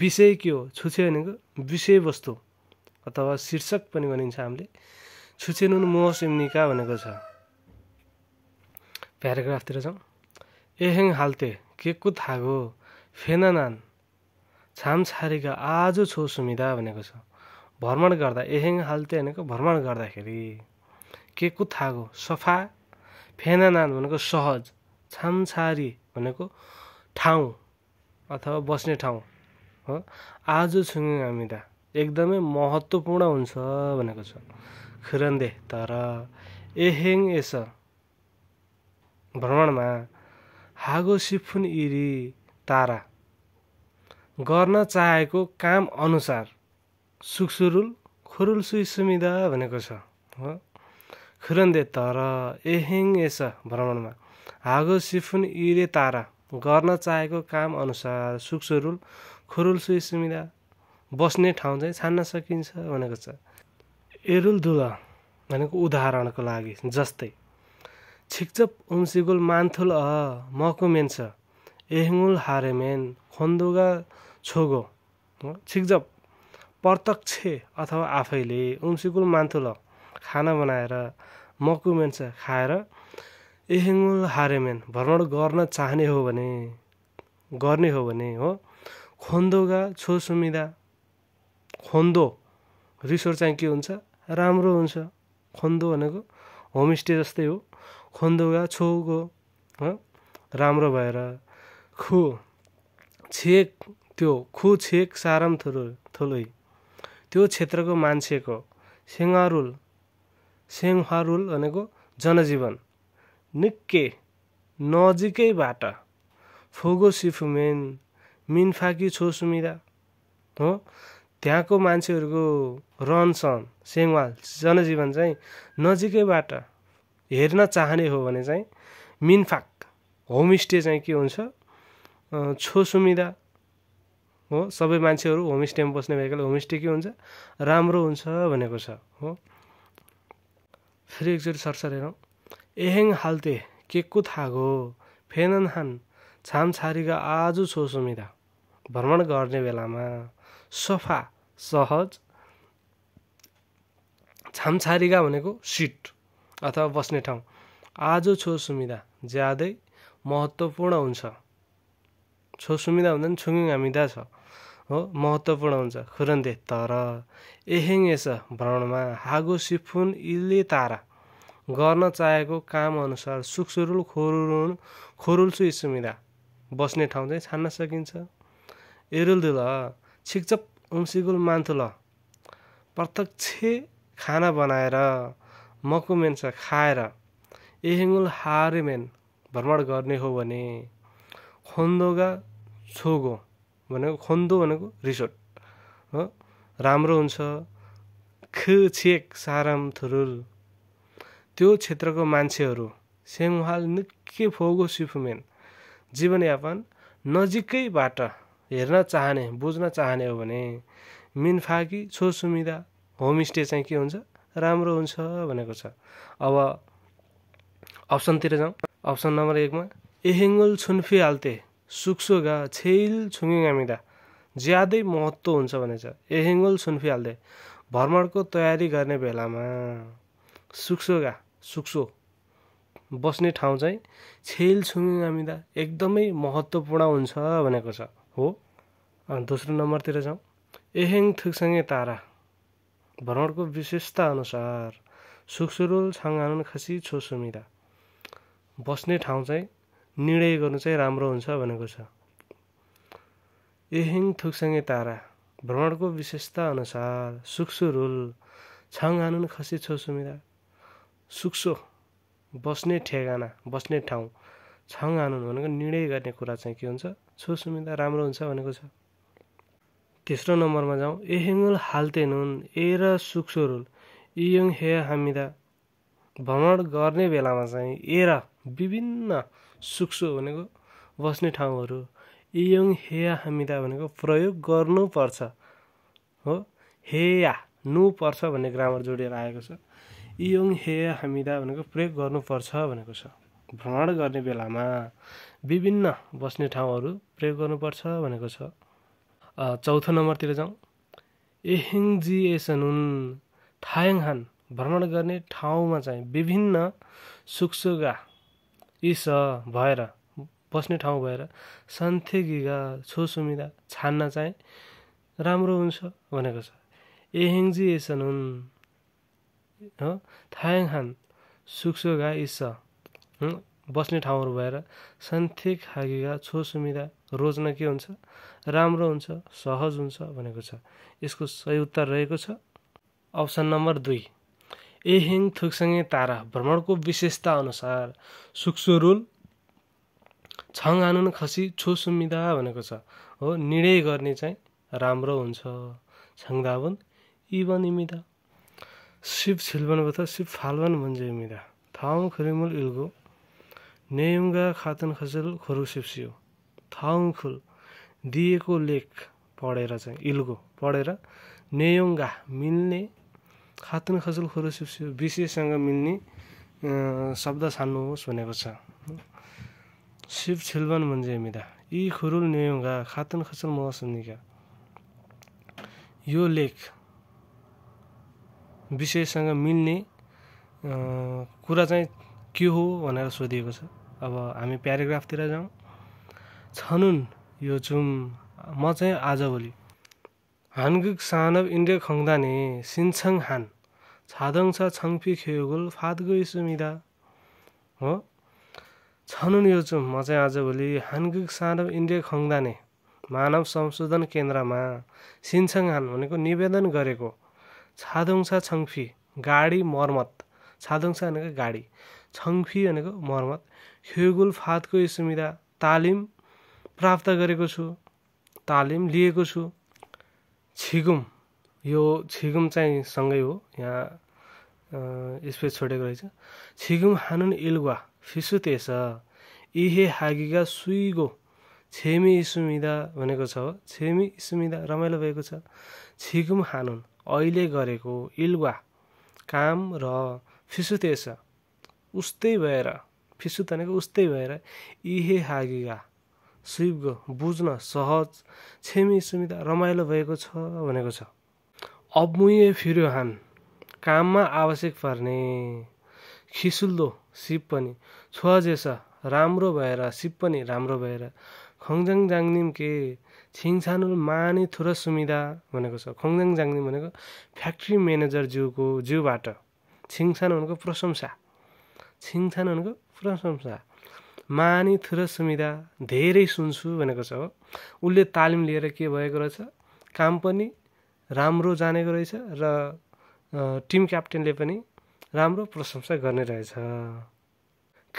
विषय के हो छुछे भनेको विषयवस्तु अथवा शीर्षक पनि भनिन्छ हामीले नुन मोहस इम्निका भनेको छ प्याराग्राफतिर छौँ एहेङ हाल्ते के कु थागो छाम छामछारीका आज छो सुमिदा भनेको छ भ्रमण गर्दा एहेङ हाल्ते भनेको भ्रमण गर्दाखेरि के कु थागो सफा नान भनेको सहज छामछारी भनेको ठाउँ अथवा बस्ने ठाउँ हो आज छुङ्यौँ हामी त एकदमै महत्त्वपूर्ण हुन्छ भनेको छ खुरन्दे तर एहेङ एस भ्रमणमा हागो सिफुन इरी तारा गर्न चाहेको काम अनुसार सुखसुरुल खुरुल सुसुमिदा भनेको छ हो खुरन्दे तर एहेङ एस भ्रमणमा हागो सिफुन इरे तारा गर्न चाहेको काम अनुसार सुरुल खुरुल सुई सुविधा बस्ने ठाउँ चाहिँ छान्न सकिन्छ भनेको छ एरुल दुल भनेको उदाहरणको लागि जस्तै छिक्चप उम्सिगुल मान्थुल अ मकुमेन छ एहङुल हारेमेन खोन्दुगा छोगो छिक्जप प्रत्यक्ष अथवा आफैले उम्सिगुल मान्थुल खाना बनाएर मकुमेन्स खाएर एहेङुल हारेमेन भ्रमण गर्न चाहने हो भने गर्ने हो भने हो खोन्दोगा छो सुमिदा खोन्दो रिसोर्ट चाहिँ के हुन्छ राम्रो हुन्छ खोन्दो भनेको होमस्टे जस्तै हो खोन्दोगा छोको हो राम्रो भएर खु छेक त्यो खु छेक साराम थुरु थुलै त्यो क्षेत्रको मान्छेको सेङ्गारुल सेङ्हारुल भनेको जनजीवन निकै नजिकैबाट फोगो सिफुमेन मिनफाकी छोसुमिरा हो त्यहाँको मान्छेहरूको रहनसहन सेङ्वाल जनजीवन चाहिँ नजिकैबाट हेर्न चाहने हो भने चाहिँ मिनफाक होमस्टे चाहिँ के हुन्छ छोसुमिदा हो सबै मान्छेहरू होमस्टेमा बस्ने भएकोले होमस्टे के हुन्छ राम्रो हुन्छ भनेको छ हो फेरि एकचोटि सरसर हेरौँ एहेङ हाल्ते के कु थागो फेननहान छामछारीका आज छो सुमिरा भ्रमण गर्ने बेलामा सफा सहज छामछारीका भनेको सिट अथवा बस्ने ठाउँ आज छो सुमिदा ज्यादै महत्त्वपूर्ण हुन्छ छो सुमिदा भन्दा पनि छुङ्गिङ हामिदा छ हो महत्त्वपूर्ण हुन्छ खुरन्दे तर एहेङ यस भ्रमणमा हागो सिफुन इले तारा गर्न चाहेको कामअनुसार सुखसुरुल खोरुरुन खोरुल्सु इसुमिरा बस्ने ठाउँ चाहिँ छान्न सकिन्छ एरुलदुल छिक्चप उम्सिगुल मान्थुल प्रत्यक्ष खाना बनाएर मकुमेन्स खाएर एहेङ्गुल हारेमेन भ्रमण गर्ने हो भने खोन्दोगा छोगो भनेको खोन्दो भनेको रिसोर्ट हो राम्रो हुन्छ ख छेक सारम थुरुल त्यो क्षेत्रको मान्छेहरू सेङ्हाल निकै फोगो सिफुमेन जीवनयापन नजिकैबाट हेर्न चाहने बुझ्न चाहने हो भने मिनफाकी छो सुविधा होमस्टे चाहिँ के हुन्छ राम्रो हुन्छ भनेको छ अब अप्सनतिर जाउँ अप्सन नम्बर एकमा एहेङ्गुल छुन्फी हाल्ते सुक्सोगा छेल छुङ्गिगामिँदा ज्यादै महत्त्व हुन्छ भनेछ एहेङ्गुल छुन्फी हाल्ते भ्रमणको तयारी गर्ने बेलामा सुक्सोगा सुक्सो बस्ने ठाउँ चाहिँ छेल छुङ आमिदा एकदमै महत्त्वपूर्ण हुन्छ भनेको छ हो दोस्रो नम्बरतिर जाउँ एहेङ थुक्सँगै तारा भ्रमणको विशेषता अनुसार सुक्सुरुल छाङान खसी छो छोसुमिदा बस्ने ठाउँ चाहिँ निर्णय गर्नु चाहिँ राम्रो हुन्छ भनेको छ एहेङ थुक्सँगै तारा भ्रमणको विशेषता अनुसार सुक्सुरुल छाङ आनुन खसी छोसुमिदा सुक्सो बस्ने ठेगाना बस्ने ठाउँ छङ आनन्द भनेको निर्णय गर्ने कुरा चाहिँ के हुन्छ छो सुविधा राम्रो हुन्छ भनेको छ तेस्रो नम्बरमा जाउँ एहेङुल हाल्ते नुन ए र सुक्सो सुक्सोरुल इयङ हे हामीदा भ्रमण गर्ने बेलामा चाहिँ ए र विभिन्न सुक्सो भनेको बस्ने ठाउँहरू इयङ हे हामीदा भनेको प्रयोग गर्नुपर्छ हो हे या नुपर्छ भन्ने ग्रामर जोडेर आएको छ इयोङ हे हामीदा भनेको प्रयोग गर्नुपर्छ भनेको छ भ्रमण गर्ने बेलामा विभिन्न बस्ने ठाउँहरू प्रयोग गर्नुपर्छ भनेको छ चौथो नम्बरतिर जाउँ एहेङ जी थायङ हान भ्रमण गर्ने ठाउँमा चाहिँ विभिन्न सुकसुगा इस भएर बस्ने ठाउँ भएर सन्थे गिगा छोसुमिदा छान्न चाहिँ राम्रो हुन्छ भनेको छ एहेङजी एसनुन सुक्सो सुक्सोघा इस बस्ने ठाउँहरू भएर सन्थे खागेगा छो सुमिदा रोज्न के हुन्छ राम्रो हुन्छ सहज हुन्छ भनेको छ यसको सही उत्तर रहेको छ अप्सन नम्बर दुई ए हिङ थुक्सङ्गे तारा भ्रमणको विशेषता अनुसार सुक्सो रुल छङ आनुन खसी छो सुमिदा भनेको छ हो निर्णय गर्ने चाहिँ राम्रो हुन्छ छङदावन इभन इमिदा शिव छिलबनको त शिव फाल्वन भन्जे मिधा थाउ खुरेमल इल्गो नेयुङ्गा खातुन खजुल थाउ थाउखुल दिएको लेख पढेर चाहिँ इल्गो पढेर नेयुङ्गा मिल्ने खातुन खजुल खुरुसिप्सियो विषयसँग मिल्ने शब्द छान्नुहोस् भनेको छ शिव छिलवन भन्जे मिधा यी खुरुल नेयुङ्गा खातुन खजुल म यो लेख विषयसँग मिल्ने कुरा चाहिँ के हो भनेर सोधिएको छ अब हामी प्याराग्राफतिर जाउँ छनुन यो चुम म चाहिँ आजभोलि हानगुक सानव इन्डे खङ्दाने सिन्छङ हान छादङ छ छङफी खेगोल फातगु सुमिदा हो छनुन यो चुम म चाहिँ आजभोलि हानगुक सानव इन्डे खङ्दाने मानव संशोधन केन्द्रमा सिन्छङ हान भनेको निवेदन गरेको छादुङसा छङ्फी गाडी मर्मत छादुङसा भनेको गाडी छङ्फी भनेको मर्मत ह्युगुल फातको सुविधा तालिम प्राप्त गरेको छु तालिम लिएको छु छिगुम यो छिगुम चाहिँ सँगै हो यहाँ स्पेस छोडेको रहेछ छिगुम हानुन इल्गुवा फिसु तेस इहे हागिगा सुइगो छेमी इसुमिदा भनेको छ हो छेमी इसुमिदा रमाइलो भएको छ छिगुम हानुन अहिले गरेको इल्वा काम र फिसुतेस उस्तै भएर फिसुतनेको उस्तै भएर इहे हागिगा सुब बुझ्न सहज छेमी सुमिता रमाइलो भएको छ भनेको छ अबमुए हान काममा आवश्यक पर्ने खिसुल्दो सिप पनि छोजेस राम्रो भएर सिप पनि राम्रो भएर खङजाङ जाङनिम के छिङछानुल माने थुर सुमिदा भनेको छ खोङजाङ जाङजिङ भनेको फ्याक्ट्री म्यानेजर जिउको जिउबाट छिङछान भनेको प्रशंसा छिङछान भनेको प्रशंसा माने थुर सुमिदा धेरै सुन्छु भनेको छ हो उसले तालिम लिएर के भएको रहेछ काम पनि राम्रो जानेको रहेछ र टिम क्याप्टेनले पनि राम्रो प्रशंसा गर्ने रहेछ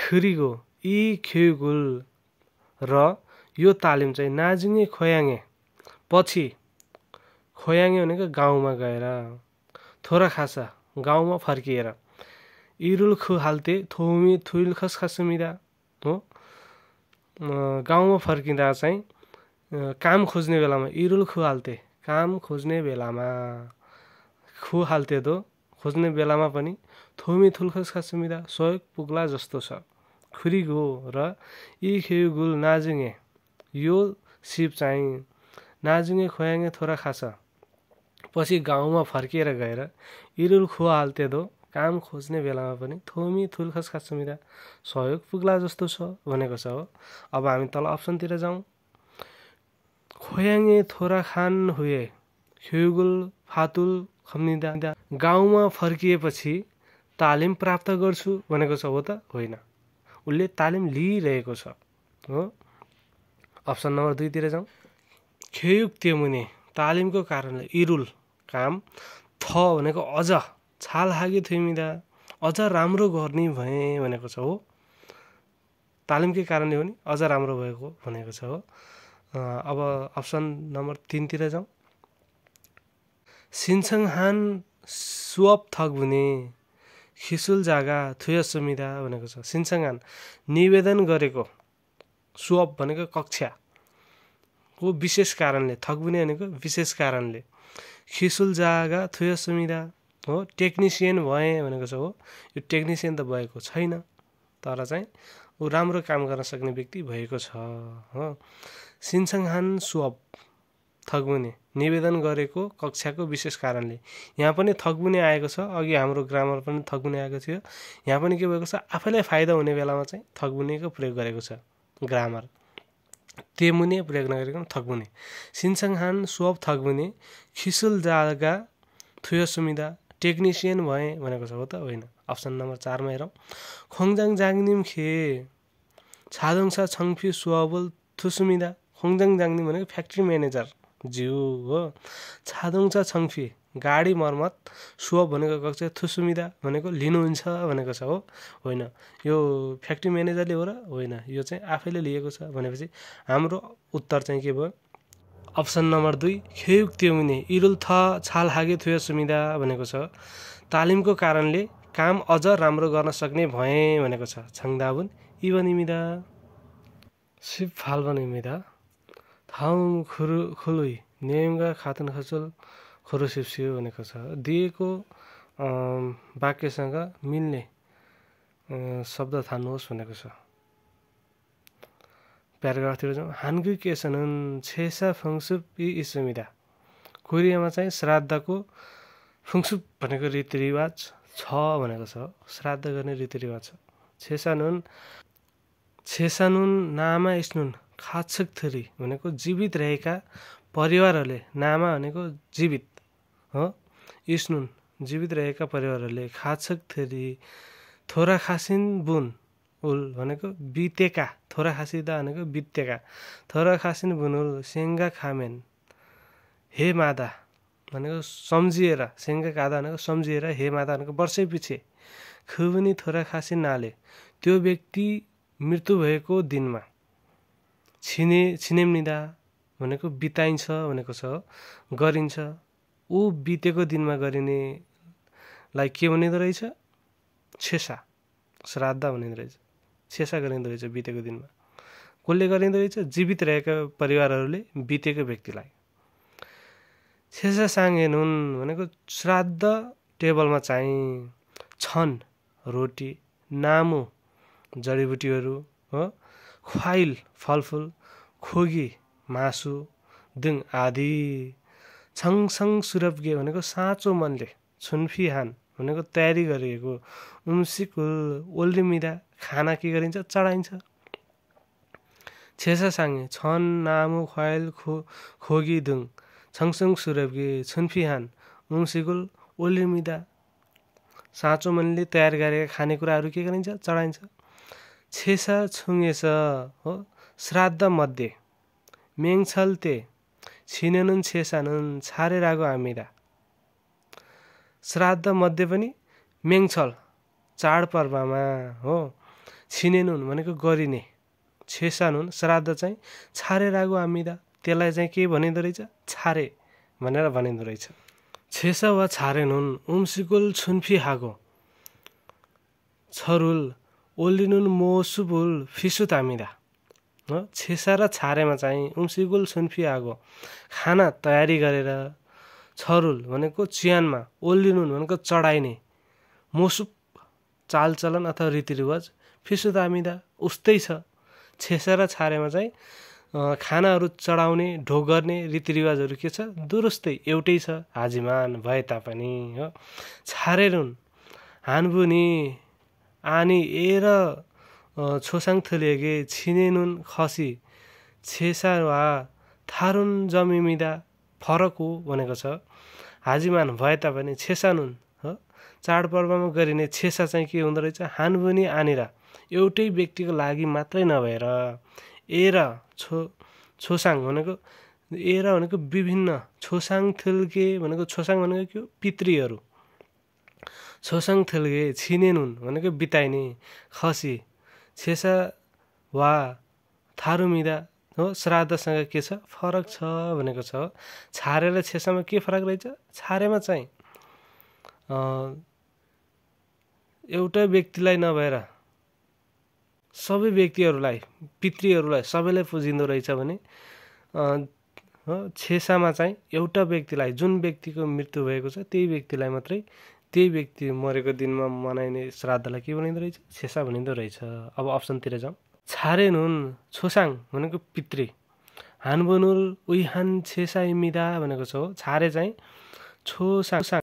खुरीको यी खेगुल र यो तालिम चाहिँ नाजिङे खोयाङे पछि खोयाङे भनेको गाउँमा गएर थोरा खासा गाउँमा फर्किएर इरुल खु हाल्ते थौमी थुइल खसखसमिदा हो गाउँमा फर्किँदा चाहिँ काम खोज्ने बेलामा इरुल खु हाल्थे काम खोज्ने बेलामा खु हाल्थे दो खोज्ने बेलामा पनि थोमी थुल्खस खसमिदा सहयोग पुग्ला जस्तो छ खुरी गो र यी खेउ गुल नाजिङे यो सिप चाहिँ नाजुङ्गे खोयाङ्गे थोरा खासा पछि गाउँमा फर्किएर गएर इरुल खुवा दो काम खोज्ने बेलामा पनि थोमी थुल्खस खासुमिरा सहयोग पुग्ला जस्तो छ भनेको छ हो अब हामी तल अप्सनतिर जाउँ खोयाङे थोरा खान हुए खुगुल फातुल खम्निदा गाउँमा फर्किएपछि तालिम प्राप्त गर्छु भनेको छ हो त होइन उसले तालिम लिइरहेको छ हो अप्सन नम्बर दुईतिर जाउँ क्षयुक्त्य मुनि तालिमको कारणले इरुल काम थ भनेको अझ छाल हाग्यो थुमिँदा अझ राम्रो गर्ने भए भनेको छ हो तालिमकै कारणले हो नि अझ राम्रो भएको भनेको छ हो अब अप्सन नम्बर तिनतिर जाउँ हान सुअप थक हुने खिसुल जागा थुय सुमिदा भनेको छ सिन्सङहान निवेदन गरेको सुअप भनेको कक्षा को विशेष कारणले थकबुने भनेको विशेष कारणले खिसुल जागा थुयो सुमिदा हो टेक्निसियन भए भनेको छ हो यो टेक्निसियन त भएको छैन तर चाहिँ ऊ राम्रो काम गर्न सक्ने व्यक्ति भएको छ हो सिन्सङहान सुअप थकबुने निवेदन गरेको कक्षाको विशेष कारणले यहाँ पनि थकबुने आएको छ अघि हाम्रो ग्रामर पनि थकबुने आएको थियो यहाँ पनि के भएको छ आफैलाई फाइदा हुने बेलामा चाहिँ थकबुनेको प्रयोग गरेको छ ग्रामर तेमुने प्रयोग थगमुने सिन्सङहान सोप थगमुने खिसुल जागा थुयो सुमिदा टेक्निसियन भएँ भनेको छ हो त होइन अप्सन नम्बर चारमा हेरौँ खोङजाङ जाङनिम खे छादोङसा छङफी सुहबुल थुसुमिदा खोङजाङ जाङनिम भनेको फ्याक्ट्री म्यानेजर ज्यू हो छादोङसा छङफी गाडी मर्मत सो भनेको कक्ष थुसुमिदा भनेको लिनुहुन्छ भनेको छ हो होइन यो फ्याक्ट्री म्यानेजरले हो र होइन यो चाहिँ आफैले लिएको छ भनेपछि हाम्रो उत्तर चाहिँ के भयो अप्सन नम्बर दुई खेयुक त्योमुने इरुल थ छाल हागे थियो सुमिदा भनेको छ तालिमको कारणले काम अझ राम्रो गर्न सक्ने भए भनेको छ छङदाबुन इभन इमिदा सिप फाल्बन इमिदा थाउम खुरु खुलुई नेमगा खातन खसुल खरुसिप्सियो भनेको छ दिएको वाक्यसँग मिल्ने शब्द थान्नुहोस् भनेको छ प्याराग्राफतिर जाउँ हान्गु छन् छेसा फुङसुप यी इसुमिदा कोरियामा चाहिँ श्राद्धको फुङसुप भनेको रीतिरिवाज छ भनेको छ श्राद्ध गर्ने रीतिरिवाज छ छेसानुन छेसानुन नामा स्नुन खाछक थरी भनेको जीवित रहेका परिवारहरूले नामा भनेको जीवित इस्नुन जीवित रहेका परिवारहरूले खाछक थरी थोरा खासिन बुन उल भनेको बितेका थोरा खासिदा भनेको बितेका थोरा खासिन बुन उल सेङ्गा खामेन हे मादा भनेको सम्झिएर सेङ्गा कादा भनेको सम्झिएर हे मादा भनेको वर्षै पछि खुबनी थोरा खासिन नाले त्यो व्यक्ति मृत्यु भएको दिनमा छिने छिनेम्निदा भनेको बिताइन्छ भनेको छ गरिन्छ ऊ बितेको दिनमा गरिनेलाई के भनिँदो रहेछ छेसा श्राद्ध भनिँदो रहेछ छेसा गरिँदो रहेछ बितेको दिनमा कसले गरिँदो रहेछ जीवित रहेका परिवारहरूले बितेको व्यक्तिलाई छेसा साङ्गेन हुन् भनेको श्राद्ध टेबलमा चाहिँ छन् रोटी नामो जडीबुटीहरू हो ख्वाइल फलफुल खोगी मासु दुङ आदि छङसङ सुरपगे भनेको साँचो मनले हान भनेको तयारी गरिएको उम्सिकुल ओल्लिमिदा खाना के गरिन्छ चढाइन्छ साङ्गे छन नामो खुवाइल खो खोगी दुङ छङसङ हान छुन्फिहान उम्सिकुल ओल्लिमिदा साँचो मनले तयार गरेका खानेकुराहरू के गरिन्छ चढाइन्छ छेसा छुङेस हो श्राद्ध मेङछल मेङछल्ते छिनेनन् छेसानन् छारेर आमिरा मध्ये पनि मेङछल चाडपर्वमा हो छिनेनुन् भनेको गरिने छेसानुन् श्राद्ध चाहिँ छारेर आगो आमिदा त्यसलाई चाहिँ के भनिँदो रहेछ छारे भनेर भनिँदो रहेछ छेसा वा छारे नुन उम्सिकुल छुन्फी हागो छरुल ओलिनुन मोसुबुल फिसु तामिरा छेसा र छारेमा चाहिँ उम्सिगुल सुन्फी आगो खाना तयारी गरेर छरुल भनेको चियानमा ओल्लिनु भनेको चढाइने मोसुप चालचलन अथवा रीतिरिवाज फिसु दामिदा उस्तै छ छेसा र छारेमा चाहिँ खानाहरू चढाउने ढोग गर्ने रीतिरिवाजहरू के छ दुरुस्तै एउटै छ हाजिमान भए तापनि हो छारेरुन हानबुनी आनी ए छोसाङ छिने नुन खसी छेसा वा थारुन जमिमिदा फरक हो भनेको छ हाजिमान भए तापनि छेसा नुन हो चाडपर्वमा गरिने छेसा चाहिँ के हुँदो रहेछ हानबुनी आनेर एउटै व्यक्तिको लागि मात्रै नभएर एर छो छोसाङ भनेको एरा भनेको विभिन्न छोसाङ थुल्के भनेको छोसाङ भनेको के हो पितृहरू छोसाङ थुल्के नुन भनेको बिताइने खसी छेसा वा थारुमिदा हो श्राद्धसँग के छ फरक छ भनेको छ छारे र छेसामा के फरक रहेछ छारेमा चाहिँ एउटा व्यक्तिलाई नभएर सबै व्यक्तिहरूलाई पितृहरूलाई सबैलाई पुजिँदो रहेछ भने हो छेसामा चाहिँ एउटा व्यक्तिलाई जुन व्यक्तिको मृत्यु भएको छ त्यही व्यक्तिलाई मात्रै त्यही व्यक्ति मरेको दिनमा मनाइने श्राद्धलाई के भनिँदो रहेछ छेसा भनिँदो रहेछ अब अप्सनतिर जाउँ छारे नुन छोसाङ भनेको पितृ उही हान छेसाई मिदा भनेको छ हो छारे चाहिँ छोसाङ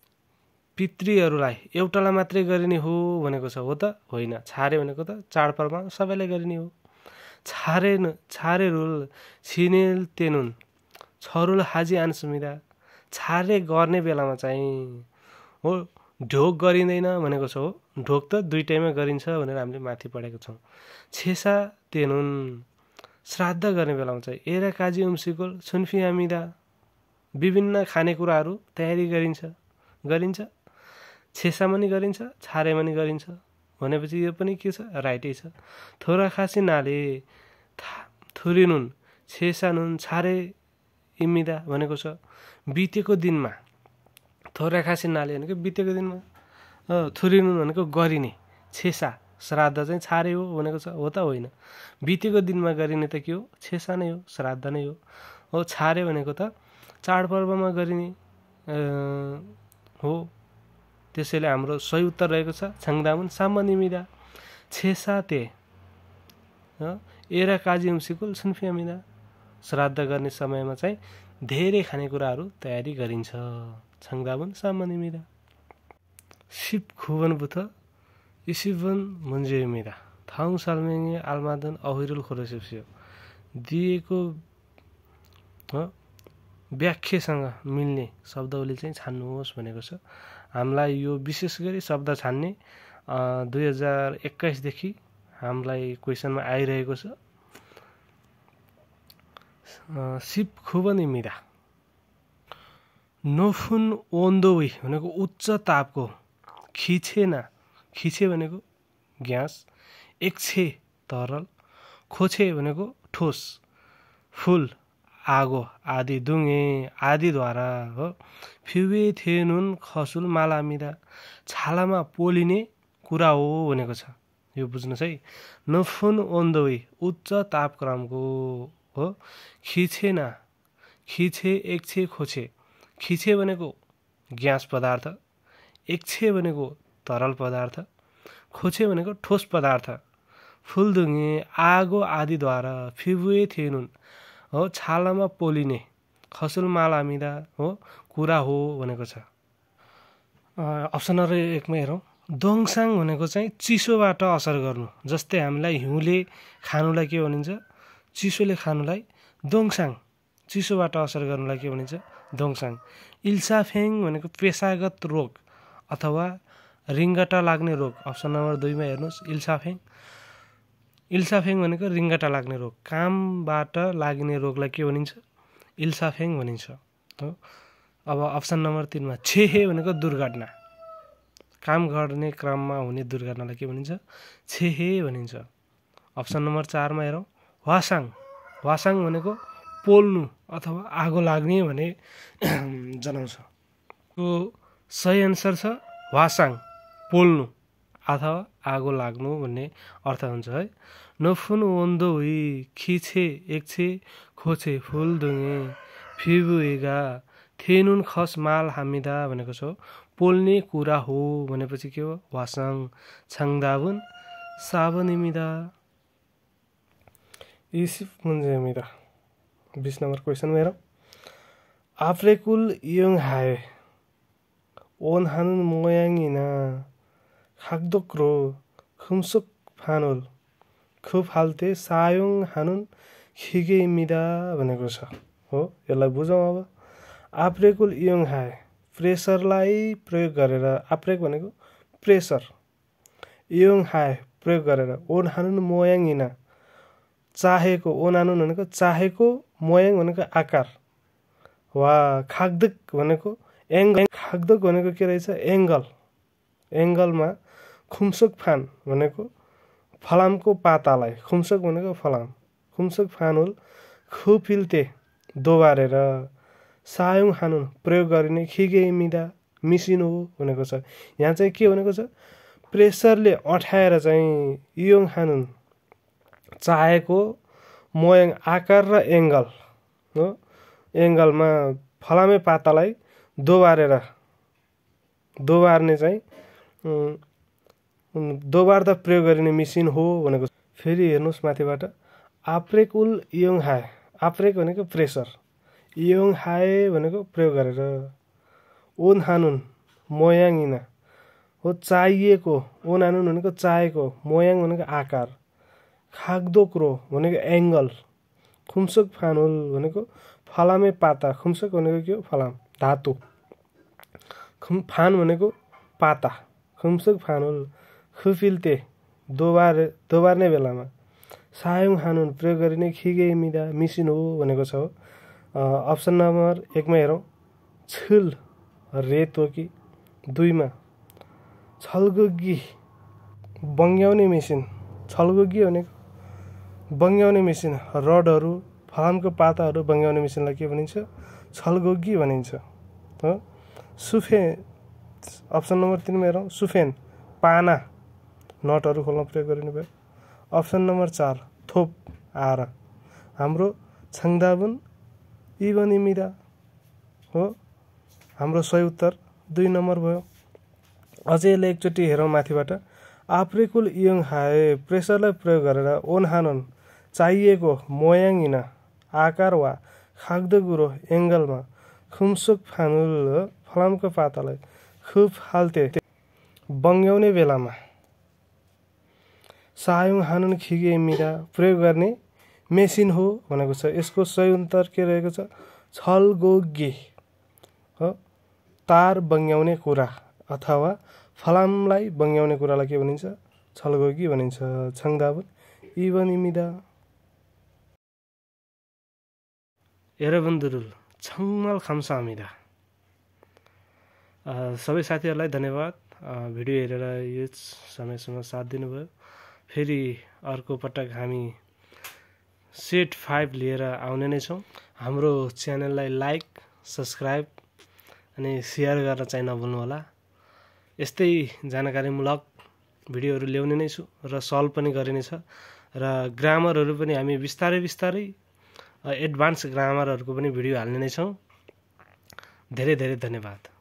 पितृहरूलाई एउटालाई मात्रै गरिने हो भनेको छ हो त होइन छारे भनेको त चाडपर्वमा सबैलाई गरिने हो छारे छारे रुल छिनेल तेनुन छरुल हाजी आनसुमिदा छारे गर्ने बेलामा चाहिँ हो ढोक गरिँदैन भनेको छ हो ढोक त दुई दुइटैमा गरिन्छ भनेर हामीले माथि पढेको छौँ छेसा तेनुन श्राद्ध गर्ने बेलामा चाहिँ एरा काजी उम्सिकोल सुन्फी आमिदा विभिन्न खानेकुराहरू तयारी गरिन्छ गरिन्छ छेसा पनि गरिन्छ छारे पनि गरिन्छ भनेपछि यो पनि के छ राइटै छ थोरा खासी नाले नुन छेसा नुन छारे इमिदा भनेको छ बितेको दिनमा थोरै खासी नाले भनेको बितेको दिनमा थुरिनु भनेको गरिने छेसा श्राद्ध चाहिँ छारे हो भनेको छ हो त होइन बितेको दिनमा गरिने त के हो छेसा नै हो श्राद्ध नै हो हो छारे भनेको त चाडपर्वमा गरिने हो त्यसैले हाम्रो सही उत्तर रहेको छ छाङदामुन सामान्य मिदा छेसा ते एरा काजी उम्सिकुल सुन्फिया मिदा श्राद्ध गर्ने समयमा चाहिँ धेरै खानेकुराहरू तयारी गरिन्छ मिरा खुवन बुथ इसिवन 20번 मिरा 다음 설명에 आलमादन अहिरुल 고르십시오. दिएको व्याख्यासँग मिल्ने शब्दवली चाहिँ छान्नुहोस् भनेको छ हामीलाई यो विशेष गरी शब्द छान्ने दुई हजार एक्काइसदेखि हामीलाई क्वेसनमा आइरहेको छ सिप खुबनी मिरा नोफुन ओन्दोवी भनेको उच्च तापको खिचेना खिचे भनेको ग्यास एक्छे तरल खोछे भनेको ठोस फुल आगो आदि दुङे आदिद्वारा हो फ्युवे नुन खसुल मालामिरा छालामा पोलिने कुरा हो भनेको छ यो बुझ्नुहोस् है नफुन ओन्दोई उच्च तापक्रमको हो खिचेना खिछे एकछे खोछे खिचे भनेको ग्यास पदार्थ एक्छे भनेको तरल पदार्थ खोछे भनेको ठोस पदार्थ फुलदुङ्गे आगो आदिद्वारा फिबुए थिएन हो छालामा पोलिने खसुल माल हामीदा हो कुरा हो भनेको छ अप्सन नम्बर एकमा हेरौँ दोङसाङ भनेको चाहिँ चिसोबाट असर गर्नु जस्तै हामीलाई हिउँले खानुलाई के भनिन्छ चिसोले खानुलाई दोङसाङ चिसोबाट असर गर्नुलाई के भनिन्छ दोङसाङ इल्साफेङ भनेको पेसागत रोग अथवा रिङ्गटा लाग्ने रोग अप्सन नम्बर दुईमा हेर्नुहोस् इल्साफेङ इल्साफेङ भनेको रिङ्गटा लाग्ने रोग कामबाट लाग्ने रोगलाई के भनिन्छ इल्साफेङ भनिन्छ हो अब अप्सन नम्बर तिनमा छेहे भनेको दुर्घटना काम गर्ने क्रममा हुने दुर्घटनालाई के भनिन्छ छेहे भनिन्छ अप्सन नम्बर चारमा हेरौँ वासाङ वासाङ भनेको पोल्नु अथवा आगो लाग्ने भने जनाउँछ त्यो सही एन्सर छ वासाङ पोल्नु अथवा आगो लाग्नु भन्ने अर्थ हुन्छ है नफुन ओन्दो हुई खिछे एकछे खोछे फुलदुङे फिबुएगा थेनुन खस माल हामिदा भनेको छ पोल्ने कुरा हो भनेपछि के हो वासाङ छाङदाबुन साबनिमिदा इसिफ मुन्जेमिदा बिस नम्बर क्वेसन मेरो कुल यङ हाय ओन हानुन मोयाङिना खाक्दोक्रो खुम्सुक फानुल खुब हाल्थे सायुङ हानुन खिगे मिदा भनेको छ हो यसलाई बुझौँ अब आप्रेकुल इयोङ हाए प्रेसरलाई प्रयोग गरेर आप्रेक भनेको प्रेसर इयोङ हाय प्रयोग गरेर ओन हानुन मोयाङ चाहेको ओनानुन भनेको चाहेको मोयङ भनेको आकार वा खाग्दुक भनेको एङ्गल खाग्दुक भनेको के रहेछ एङ्गल एङ्गलमा खुम्सुक फान भनेको फलामको पातालाई खुम्सुक भनेको फलाम खुम्सुक फानुल खुफिल्ते दोबारेर सायुङ हानुन प्रयोग गरिने खिगे मिदा हो भनेको छ यहाँ चाहिँ के भनेको छ प्रेसरले अठाएर चाहिँ इयोङ हानुन चाहेको मोयाङ आकार र एङ्गल हो एङ्गलमा फलामे पातालाई दोबारेर दोबार्ने चाहिँ दोबार्दा प्रयोग गरिने मिसिन हो भनेको फेरि हेर्नुहोस् माथिबाट आप्रेक उल योङ हाय आप्रेक भनेको प्रेसर यङ हाय भनेको प्रयोग गरेर ओन हानुन मोयाङ इना हो चाहिएको ओन हानुन भनेको चाहेको मोयाङ भनेको आकार खाग्दो क्रो भनेको एङ्गल खुम्सुक फानुल भनेको फलामे पाता खुम्सुक भनेको के हो फलाम धातु खुम फान भनेको पाता खुम्सुक फानुल खुफिल्ते दोबार दोबार्ने बेलामा सायुङ हानुन प्रयोग गरिने खिगे मिदा मिसिन हो भनेको छ हो अप्सन नम्बर एकमा हेरौँ छिल कि दुईमा छलगुगी बङ्ग्याउने मेसिन छलगुगी भनेको बङ्ग्याउने मेसिन रडहरू फलामको पाताहरू बङ्ग्याउने मेसिनलाई के भनिन्छ छलगोगी भनिन्छ हो सुफे अप्सन नम्बर तिनमा हेरौँ सुफेन पाना नटहरू खोल्न प्रयोग गरिने भयो अप्सन नम्बर चार थोप आएर हाम्रो छङदाबुन इभनी इमिदा हो हाम्रो सही उत्तर दुई नम्बर भयो अझै यसलाई एकचोटि हेरौँ माथिबाट आप्रिकुल इयङ हाए प्रेसरलाई प्रयोग गरेर ओन हानन चाहिएको मोयाङ्गिन आकार वा खाग्दो गुरो एङ्गलमा खुम्सुक फानुल फलामको पातालाई खुब हाल्थे बङ्ग्याउने बेलामा सायुङ हानुन खिगे मिरा प्रयोग गर्ने मेसिन हो भनेको छ यसको सही उत्तर के रहेको छ छलगोगे हो तार बङ्ग्याउने कुरा अथवा फलामलाई बङ्ग्याउने कुरालाई के भनिन्छ छलगोगी भनिन्छ छङ्गाबुल इभन इमिदा एरबन्दुरुल छङ्मल अमिरा सबै साथीहरूलाई धन्यवाद भिडियो हेरेर यो समयसम्म साथ दिनुभयो फेरि अर्को पटक हामी सेट फाइभ लिएर आउने नै छौँ हाम्रो च्यानललाई लाइक सब्सक्राइब अनि सेयर गर्न चाहिँ नभुल्नुहोला यस्तै जानकारीमूलक भिडियोहरू ल्याउने नै छु र सल्भ पनि गरिनेछ र ग्रामरहरू पनि हामी बिस्तारै बिस्तारै एडभान्स ग्रामरहरूको पनि भिडियो हाल्ने नै छौँ धेरै धेरै धन्यवाद